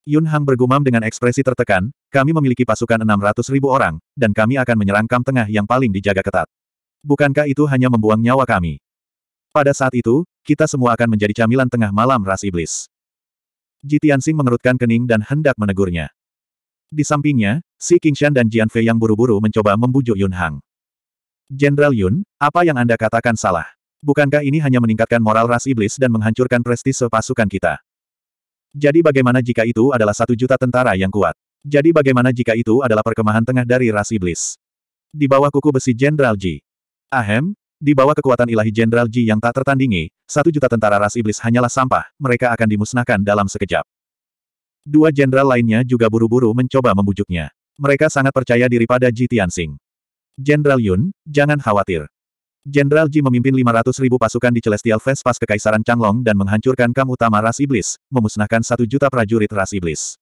Yun Hang bergumam dengan ekspresi tertekan, kami memiliki pasukan 600 ribu orang, dan kami akan menyerang kam tengah yang paling dijaga ketat. Bukankah itu hanya membuang nyawa kami? Pada saat itu, kita semua akan menjadi camilan tengah malam ras iblis. Jitian Sing mengerutkan kening dan hendak menegurnya. Di sampingnya, si Qingshan dan Jian Fei yang buru-buru mencoba membujuk Yun Hang. Jenderal Yun, apa yang Anda katakan salah? Bukankah ini hanya meningkatkan moral ras iblis dan menghancurkan prestise pasukan kita? Jadi bagaimana jika itu adalah satu juta tentara yang kuat? Jadi bagaimana jika itu adalah perkemahan tengah dari ras iblis? Di bawah kuku besi Jenderal Ji. Ahem, di bawah kekuatan ilahi Jenderal Ji yang tak tertandingi, satu juta tentara ras iblis hanyalah sampah, mereka akan dimusnahkan dalam sekejap. Dua jenderal lainnya juga buru-buru mencoba membujuknya. Mereka sangat percaya diri pada Ji Tianxing. Jenderal Yun, jangan khawatir. Jenderal Ji memimpin 500 ribu pasukan di Celestial Fest pas Kekaisaran Changlong dan menghancurkan Kam Utama Ras Iblis, memusnahkan satu juta prajurit Ras Iblis.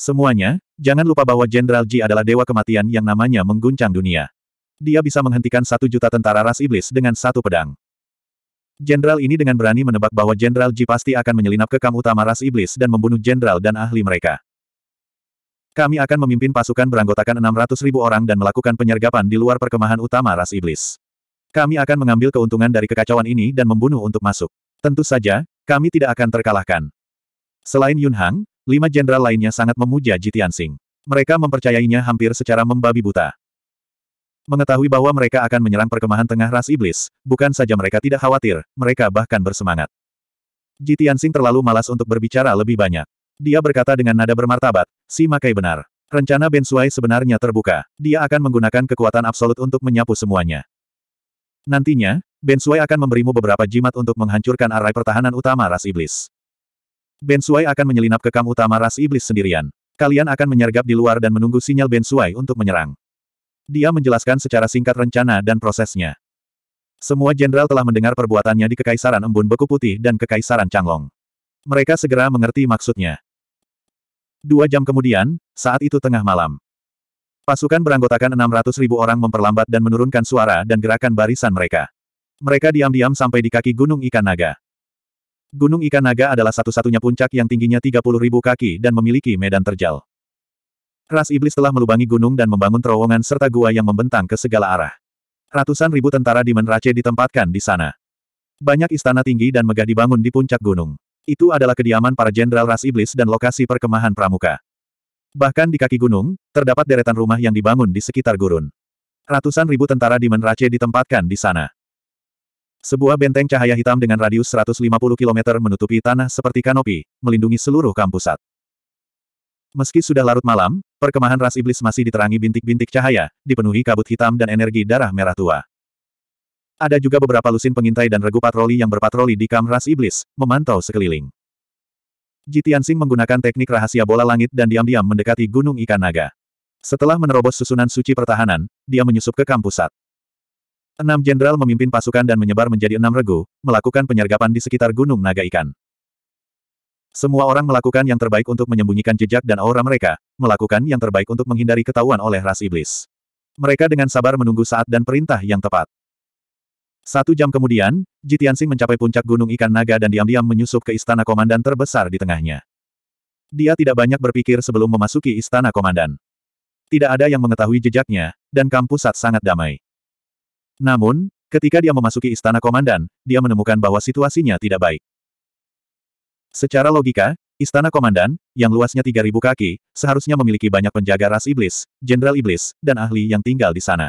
Semuanya, jangan lupa bahwa Jenderal Ji adalah dewa kematian yang namanya mengguncang dunia. Dia bisa menghentikan satu juta tentara Ras Iblis dengan satu pedang. Jenderal ini dengan berani menebak bahwa Jenderal Ji pasti akan menyelinap ke kamp utama ras iblis dan membunuh jenderal dan ahli mereka. Kami akan memimpin pasukan beranggotakan 600 ribu orang dan melakukan penyergapan di luar perkemahan utama ras iblis. Kami akan mengambil keuntungan dari kekacauan ini dan membunuh untuk masuk. Tentu saja, kami tidak akan terkalahkan. Selain Yun Hang, lima jenderal lainnya sangat memuja Ji Tianxing. Mereka mempercayainya hampir secara membabi buta. Mengetahui bahwa mereka akan menyerang perkemahan tengah ras iblis, bukan saja mereka tidak khawatir, mereka bahkan bersemangat. Ji terlalu malas untuk berbicara lebih banyak. Dia berkata dengan nada bermartabat, si makai benar. Rencana Ben Sui sebenarnya terbuka. Dia akan menggunakan kekuatan absolut untuk menyapu semuanya. Nantinya, Ben Sui akan memberimu beberapa jimat untuk menghancurkan arai pertahanan utama ras iblis. Ben Sui akan menyelinap ke kam utama ras iblis sendirian. Kalian akan menyergap di luar dan menunggu sinyal Ben Sui untuk menyerang. Dia menjelaskan secara singkat rencana dan prosesnya. Semua jenderal telah mendengar perbuatannya di Kekaisaran Embun Beku Putih dan Kekaisaran Changlong. Mereka segera mengerti maksudnya. Dua jam kemudian, saat itu tengah malam. Pasukan beranggotakan 600 ribu orang memperlambat dan menurunkan suara dan gerakan barisan mereka. Mereka diam-diam sampai di kaki Gunung Ikan Naga. Gunung Ikan Naga adalah satu-satunya puncak yang tingginya 30 ribu kaki dan memiliki medan terjal. Ras iblis telah melubangi gunung dan membangun terowongan serta gua yang membentang ke segala arah. Ratusan ribu tentara di Menrace ditempatkan di sana. Banyak istana tinggi dan megah dibangun di puncak gunung. Itu adalah kediaman para jenderal ras iblis dan lokasi perkemahan pramuka. Bahkan di kaki gunung, terdapat deretan rumah yang dibangun di sekitar gurun. Ratusan ribu tentara di Menrace ditempatkan di sana. Sebuah benteng cahaya hitam dengan radius 150 km menutupi tanah seperti kanopi, melindungi seluruh kampusat. Meski sudah larut malam, perkemahan ras iblis masih diterangi bintik-bintik cahaya, dipenuhi kabut hitam dan energi darah merah tua. Ada juga beberapa lusin pengintai dan regu patroli yang berpatroli di kam ras iblis, memantau sekeliling. Jitian Jitiansing menggunakan teknik rahasia bola langit dan diam-diam mendekati Gunung Ikan Naga. Setelah menerobos susunan suci pertahanan, dia menyusup ke kamp pusat. Enam jenderal memimpin pasukan dan menyebar menjadi enam regu, melakukan penyergapan di sekitar Gunung Naga Ikan. Semua orang melakukan yang terbaik untuk menyembunyikan jejak dan aura mereka, melakukan yang terbaik untuk menghindari ketahuan oleh ras iblis. Mereka dengan sabar menunggu saat dan perintah yang tepat. Satu jam kemudian, Jitiansing mencapai puncak Gunung Ikan Naga dan diam-diam menyusup ke istana komandan terbesar di tengahnya. Dia tidak banyak berpikir sebelum memasuki istana komandan. Tidak ada yang mengetahui jejaknya, dan kampus saat sangat damai. Namun, ketika dia memasuki istana komandan, dia menemukan bahwa situasinya tidak baik. Secara logika, Istana Komandan, yang luasnya 3.000 kaki, seharusnya memiliki banyak penjaga ras iblis, jenderal iblis, dan ahli yang tinggal di sana.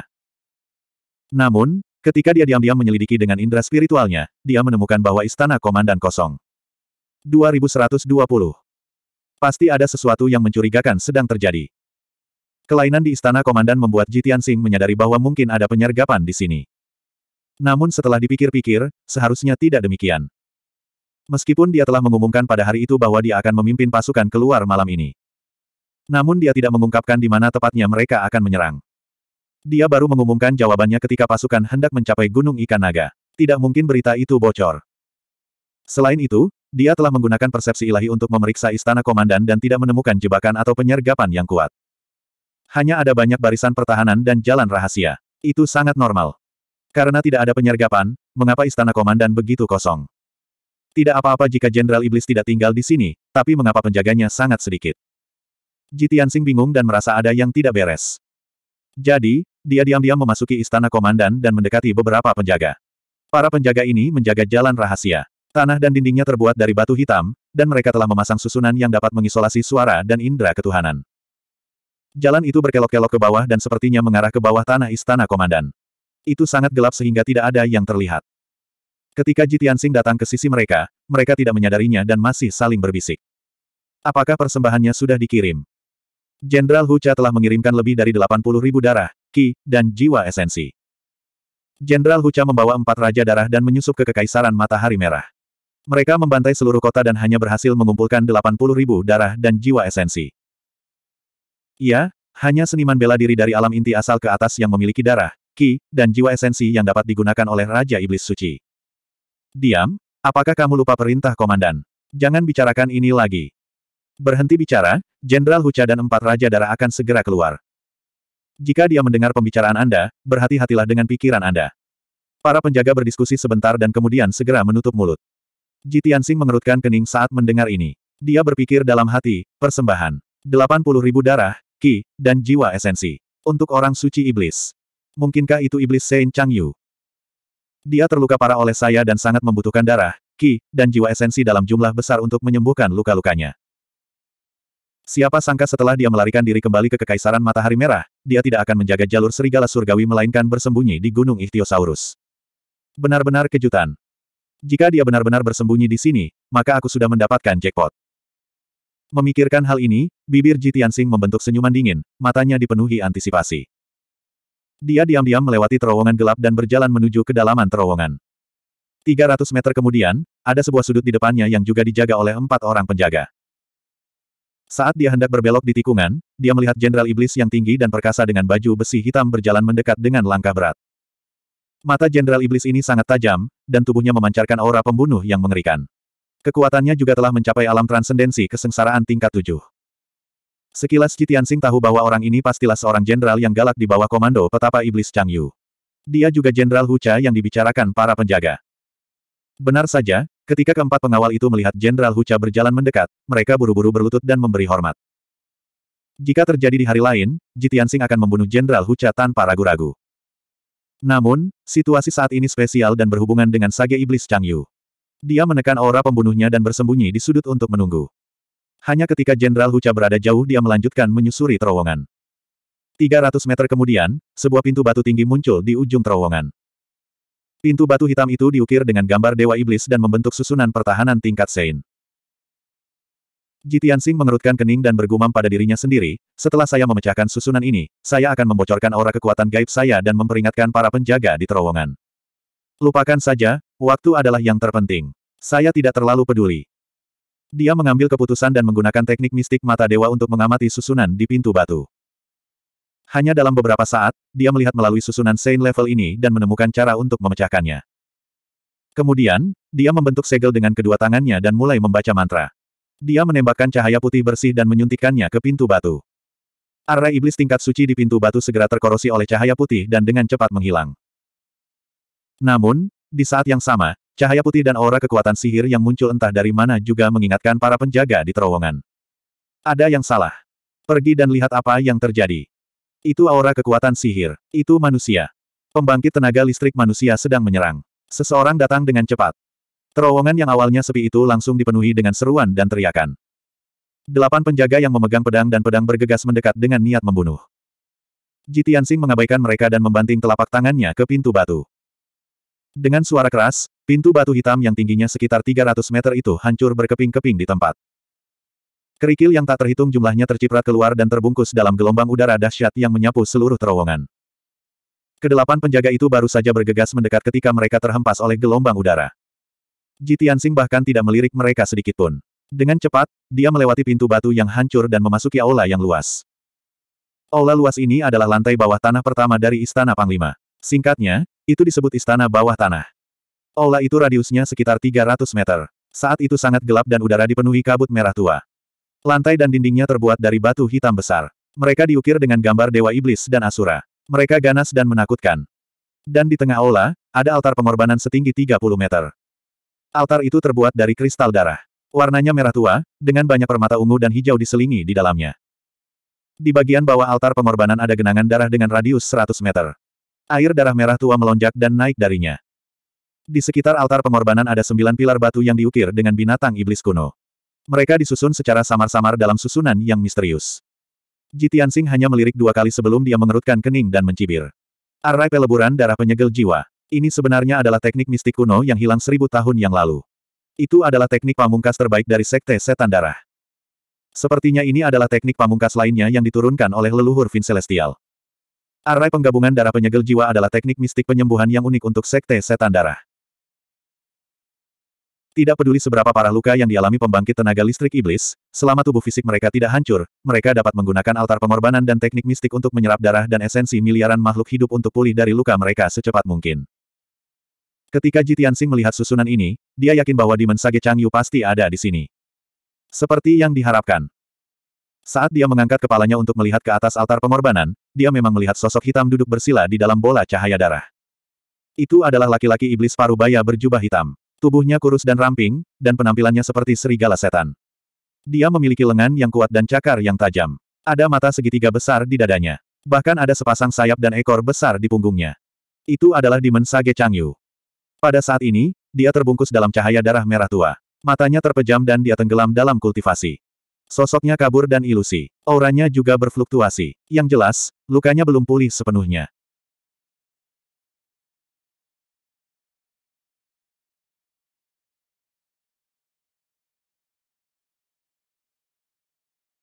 Namun, ketika dia diam-diam menyelidiki dengan indera spiritualnya, dia menemukan bahwa Istana Komandan kosong. 2120. Pasti ada sesuatu yang mencurigakan sedang terjadi. Kelainan di Istana Komandan membuat Jitian Sing menyadari bahwa mungkin ada penyergapan di sini. Namun setelah dipikir-pikir, seharusnya tidak demikian. Meskipun dia telah mengumumkan pada hari itu bahwa dia akan memimpin pasukan keluar malam ini. Namun dia tidak mengungkapkan di mana tepatnya mereka akan menyerang. Dia baru mengumumkan jawabannya ketika pasukan hendak mencapai Gunung Ikan Naga. Tidak mungkin berita itu bocor. Selain itu, dia telah menggunakan persepsi ilahi untuk memeriksa istana komandan dan tidak menemukan jebakan atau penyergapan yang kuat. Hanya ada banyak barisan pertahanan dan jalan rahasia. Itu sangat normal. Karena tidak ada penyergapan, mengapa istana komandan begitu kosong? Tidak apa-apa jika Jenderal Iblis tidak tinggal di sini, tapi mengapa penjaganya sangat sedikit? Jitian sing bingung dan merasa ada yang tidak beres. Jadi, dia diam-diam memasuki istana komandan dan mendekati beberapa penjaga. Para penjaga ini menjaga jalan rahasia. Tanah dan dindingnya terbuat dari batu hitam, dan mereka telah memasang susunan yang dapat mengisolasi suara dan indera ketuhanan. Jalan itu berkelok-kelok ke bawah dan sepertinya mengarah ke bawah tanah istana komandan. Itu sangat gelap sehingga tidak ada yang terlihat. Ketika Jitian Sing datang ke sisi mereka, mereka tidak menyadarinya dan masih saling berbisik. Apakah persembahannya sudah dikirim? Jenderal Hucha telah mengirimkan lebih dari 80 ribu darah, ki, dan jiwa esensi. Jenderal Hucha membawa empat raja darah dan menyusup ke Kekaisaran Matahari Merah. Mereka membantai seluruh kota dan hanya berhasil mengumpulkan 80 ribu darah dan jiwa esensi. Ia, ya, hanya seniman bela diri dari alam inti asal ke atas yang memiliki darah, ki, dan jiwa esensi yang dapat digunakan oleh Raja Iblis Suci. Diam, apakah kamu lupa perintah komandan? Jangan bicarakan ini lagi. Berhenti bicara, Jenderal Huca dan empat Raja Darah akan segera keluar. Jika dia mendengar pembicaraan Anda, berhati-hatilah dengan pikiran Anda. Para penjaga berdiskusi sebentar dan kemudian segera menutup mulut. Jitiansing mengerutkan kening saat mendengar ini. Dia berpikir dalam hati, persembahan. 80 ribu darah, ki, dan jiwa esensi. Untuk orang suci iblis. Mungkinkah itu iblis Saint Chang Yu? Dia terluka parah oleh saya dan sangat membutuhkan darah, ki, dan jiwa esensi dalam jumlah besar untuk menyembuhkan luka-lukanya. Siapa sangka setelah dia melarikan diri kembali ke Kekaisaran Matahari Merah, dia tidak akan menjaga jalur serigala surgawi melainkan bersembunyi di Gunung Ichthyosaurus. Benar-benar kejutan. Jika dia benar-benar bersembunyi di sini, maka aku sudah mendapatkan jackpot. Memikirkan hal ini, bibir Jitian Sing membentuk senyuman dingin, matanya dipenuhi antisipasi. Dia diam-diam melewati terowongan gelap dan berjalan menuju kedalaman terowongan. 300 meter kemudian, ada sebuah sudut di depannya yang juga dijaga oleh empat orang penjaga. Saat dia hendak berbelok di tikungan, dia melihat Jenderal Iblis yang tinggi dan perkasa dengan baju besi hitam berjalan mendekat dengan langkah berat. Mata Jenderal Iblis ini sangat tajam, dan tubuhnya memancarkan aura pembunuh yang mengerikan. Kekuatannya juga telah mencapai alam transendensi kesengsaraan tingkat tujuh. Sekilas Tianxing tahu bahwa orang ini pastilah seorang jenderal yang galak di bawah komando petapa iblis Chang Yu. Dia juga jenderal Hucha yang dibicarakan para penjaga. Benar saja, ketika keempat pengawal itu melihat jenderal Hucha berjalan mendekat, mereka buru-buru berlutut dan memberi hormat. Jika terjadi di hari lain, Tianxing akan membunuh Jenderal Hucha tanpa ragu-ragu. Namun, situasi saat ini spesial dan berhubungan dengan sage iblis Chang Yu. Dia menekan aura pembunuhnya dan bersembunyi di sudut untuk menunggu. Hanya ketika Jenderal Hucha berada jauh dia melanjutkan menyusuri terowongan. 300 meter kemudian, sebuah pintu batu tinggi muncul di ujung terowongan. Pintu batu hitam itu diukir dengan gambar Dewa Iblis dan membentuk susunan pertahanan tingkat Sein. Jitian Sing mengerutkan kening dan bergumam pada dirinya sendiri, setelah saya memecahkan susunan ini, saya akan membocorkan aura kekuatan gaib saya dan memperingatkan para penjaga di terowongan. Lupakan saja, waktu adalah yang terpenting. Saya tidak terlalu peduli. Dia mengambil keputusan dan menggunakan teknik mistik mata dewa untuk mengamati susunan di pintu batu. Hanya dalam beberapa saat, dia melihat melalui susunan Saint level ini dan menemukan cara untuk memecahkannya. Kemudian, dia membentuk segel dengan kedua tangannya dan mulai membaca mantra. Dia menembakkan cahaya putih bersih dan menyuntikkannya ke pintu batu. Arah iblis tingkat suci di pintu batu segera terkorosi oleh cahaya putih dan dengan cepat menghilang. Namun, di saat yang sama, Cahaya putih dan aura kekuatan sihir yang muncul entah dari mana juga mengingatkan para penjaga di terowongan. Ada yang salah. Pergi dan lihat apa yang terjadi. Itu aura kekuatan sihir. Itu manusia. Pembangkit tenaga listrik manusia sedang menyerang. Seseorang datang dengan cepat. Terowongan yang awalnya sepi itu langsung dipenuhi dengan seruan dan teriakan. Delapan penjaga yang memegang pedang dan pedang bergegas mendekat dengan niat membunuh. Sing mengabaikan mereka dan membanting telapak tangannya ke pintu batu. Dengan suara keras, pintu batu hitam yang tingginya sekitar 300 meter itu hancur berkeping-keping di tempat. Kerikil yang tak terhitung jumlahnya terciprat keluar dan terbungkus dalam gelombang udara dahsyat yang menyapu seluruh terowongan. Kedelapan penjaga itu baru saja bergegas mendekat ketika mereka terhempas oleh gelombang udara. Jitian Sing bahkan tidak melirik mereka sedikitpun. Dengan cepat, dia melewati pintu batu yang hancur dan memasuki aula yang luas. Aula luas ini adalah lantai bawah tanah pertama dari Istana Panglima. Singkatnya, itu disebut istana bawah tanah. Aula itu radiusnya sekitar 300 meter. Saat itu sangat gelap dan udara dipenuhi kabut merah tua. Lantai dan dindingnya terbuat dari batu hitam besar. Mereka diukir dengan gambar Dewa Iblis dan Asura. Mereka ganas dan menakutkan. Dan di tengah aula, ada altar pengorbanan setinggi 30 meter. Altar itu terbuat dari kristal darah. Warnanya merah tua, dengan banyak permata ungu dan hijau diselingi di dalamnya. Di bagian bawah altar pengorbanan ada genangan darah dengan radius 100 meter. Air darah merah tua melonjak dan naik darinya. Di sekitar altar pengorbanan ada sembilan pilar batu yang diukir dengan binatang iblis kuno. Mereka disusun secara samar-samar dalam susunan yang misterius. Jitiansing hanya melirik dua kali sebelum dia mengerutkan kening dan mencibir. Arai peleburan darah penyegel jiwa. Ini sebenarnya adalah teknik mistik kuno yang hilang seribu tahun yang lalu. Itu adalah teknik pamungkas terbaik dari sekte setan darah. Sepertinya ini adalah teknik pamungkas lainnya yang diturunkan oleh leluhur Vin Celestial. Arai penggabungan darah penyegel jiwa adalah teknik mistik penyembuhan yang unik untuk sekte setan darah. Tidak peduli seberapa parah luka yang dialami pembangkit tenaga listrik iblis, selama tubuh fisik mereka tidak hancur, mereka dapat menggunakan altar pengorbanan dan teknik mistik untuk menyerap darah dan esensi miliaran makhluk hidup untuk pulih dari luka mereka secepat mungkin. Ketika Jitian Tianxing melihat susunan ini, dia yakin bahwa Demon Sage Chang Yu pasti ada di sini. Seperti yang diharapkan. Saat dia mengangkat kepalanya untuk melihat ke atas altar pengorbanan, dia memang melihat sosok hitam duduk bersila di dalam bola cahaya darah. Itu adalah laki-laki iblis parubaya berjubah hitam. Tubuhnya kurus dan ramping, dan penampilannya seperti serigala setan. Dia memiliki lengan yang kuat dan cakar yang tajam. Ada mata segitiga besar di dadanya. Bahkan ada sepasang sayap dan ekor besar di punggungnya. Itu adalah Demon Sage Changyu. Pada saat ini, dia terbungkus dalam cahaya darah merah tua. Matanya terpejam dan dia tenggelam dalam kultivasi. Sosoknya kabur dan ilusi. Auranya juga berfluktuasi. Yang jelas, lukanya belum pulih sepenuhnya.